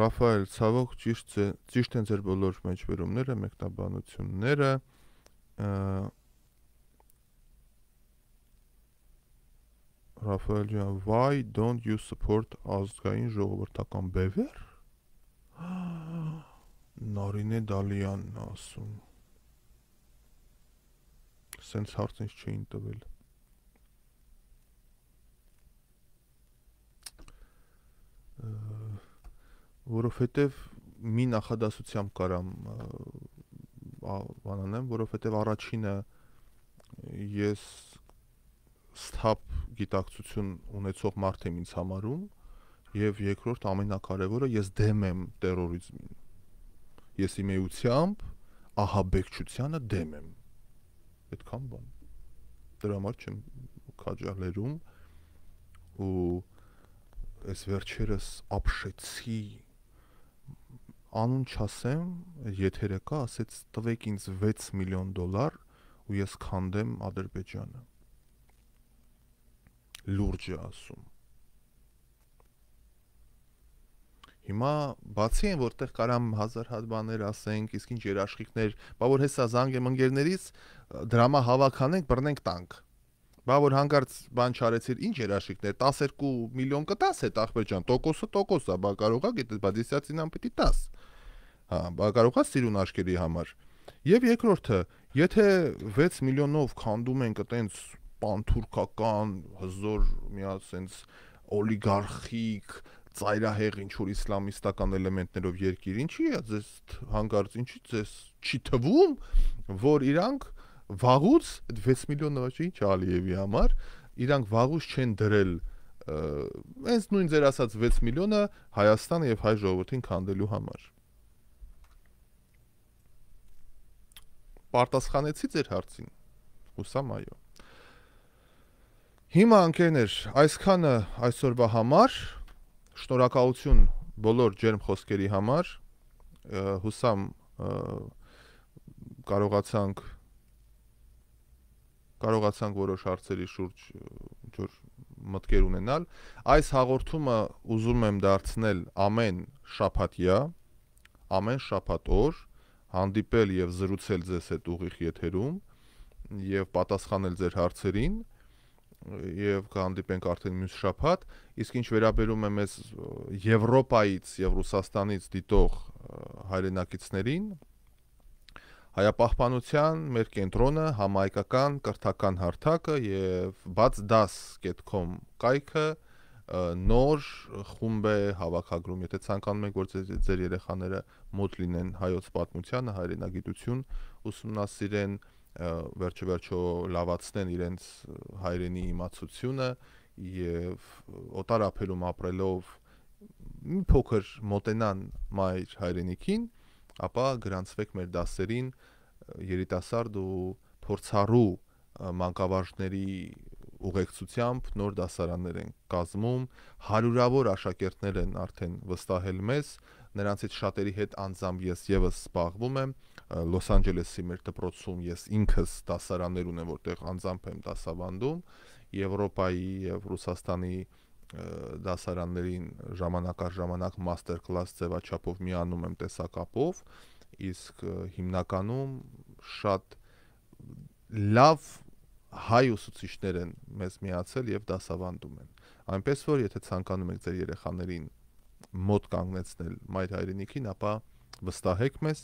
Ռաֆայել, ցավոք ճիշտ է, ճիշտ են ձեր բոլոր մեջբերումները, մեկնաբանությունները, Ռաֆայել ջան, why don't you support ազգային ժողովրդական բևեր։ Նարինե Դալյանն ասում։ Սենց հարց ինձ չէին տվել։ որովհետև մի նախադասությամբ կարամ բանանեմ, որովհետև առաջինը ես սթափ գիտակցություն ունեցող մարդ եմ ինձ համարում եւ երկրորդ ամենակարևորը ես դեմ եմ terrorizmin։ Ես իմ էությամբ ահաբեկչությանը դեմ եմ։ Այդքան բան։ Դրա համար չեմ քաջալերում ու այս վերջերս ապշեցի անուն չասեմ, եթերը կա, ասեց տվեք ինձ 6 միլիոն դոլար ու ես քանդեմ Ադրբեջանը լուրջ է ասում։ Հիմա բացի այն, որտեղ կարամ 1000 հատ բաներ ասենք, իսկ ինչ երաշխիքներ, բա որ հեսա զանգեմ ընկերներից, դրամա հավաքանենք, բռնենք տանկ։ Բա որ հանկարծ բան չարեցիր, ինչ երաշխիքներ, 12 միլիոն կտաս հետ, ախպեր ջան, տոկոսը տոկոս է, բա կարողա գիտես, բա դիսյացինան պիտի 10։ Հա, բա կարողա սիրուն աշկերտի համար։ Եվ երկրորդը, եթե 6 միլիոնով քանդում ենք այտենց պանթուրքական հզոր միա sense օլիգարխիկ ծայրահեղ ինչ որ իսլամիստական էլեմենտներով երկիր ինչի է ձեզ հանգարց ինչի ձեզ չի թվում որ իրանք վաղուց 6 միլիոն նվաճի ինչ Ալիևի համար իրանք վաղուց չեն դրել հենց նույն ձեր ասած 6 միլիոնը Հայաստանը եւ հայ ժողովրդին քանդելու համար։ Պարտասխանեցի ձեր հարցին։ Հուսամ այո։ Հիմա անկերներ, այսքանը այսօրվա համար շնորհակալություն բոլոր ջերմ խոսքերի համար։ Հուսամ կարողացանք կարողացանք որոշ հարցերի շուրջ ինչ-որ մտքեր ունենալ։ Այս հաղորդումը ուզում եմ դարձնել ամեն շաբաթյա, ամեն շաբաթ օր հանդիպել եւ զրուցել ձեզ հետ ուղիղ եթերում եւ պատասխանել ձեր հարցերին։ և եւ կհանդիպենք արդեն մյուս շաբաթ իսկ ինչ վերաբերում է մեզ Եվրոպայից եւ Ռուսաստանից դիտող հայրենակիցներին հայապահպանության մեր կենտրոնը համայկական կրթական հարթակը եւ batsdas.com կայքը նոր խումբ է հավաքագրում եթե ցանկանում եք որ ձեր երեխաները մոտ լինեն հայոց պատմությանը հայրենագիտություն ուսումնասիրեն ու վերջիվերջո լավացնեն իրենց հայրենի իմացությունը եւ օտար ապելում ապրելով մի փոքր մոտենան մայր հայրենիքին, ապա գրանցվեք մեր դասերին երիտասարդ ու փորձառու մանկավարժների ուղեկցությամբ նոր դասարաններ են կազմում, հարյուրավոր աշակերտներ են արդեն վստահել մեզ, նրանցից շատերի հետ անձամբ ես եւս զբաղվում եմ, և Լոս Անջելեսի մեր դպրոցում ես ինքս դասարաններ ունեմ, որտեղ անձամբ եմ դասավանդում, Եվրոպայի եւ Ռուսաստանի դասարաններին ժամանակ առ ժամանակ master class ձևաչափով միանում եմ տեսակապով, իսկ հիմնականում շատ լավ հայ ուսուցիչներ են մեզ միացել եւ դասավանդում են։ Այնպես որ եթե ցանկանում եք ձեր երեխաներին մոտ կանգնեցնել մայր հայրենիքին, ապա վստահեք մեզ,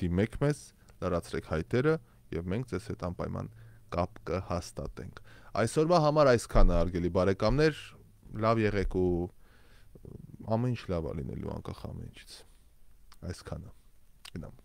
դիմեք մեզ, լրացրեք հայտերը եւ մենք ձեզ հետ անպայման կապ կհաստատենք։ Այսօրվա համար այսքանը արգելի բարեկամներ, լավ եղեք ու ամեն ինչ լավ ալինելու անկախ ամեն ինչից։ Այսքանը։ Գնամ։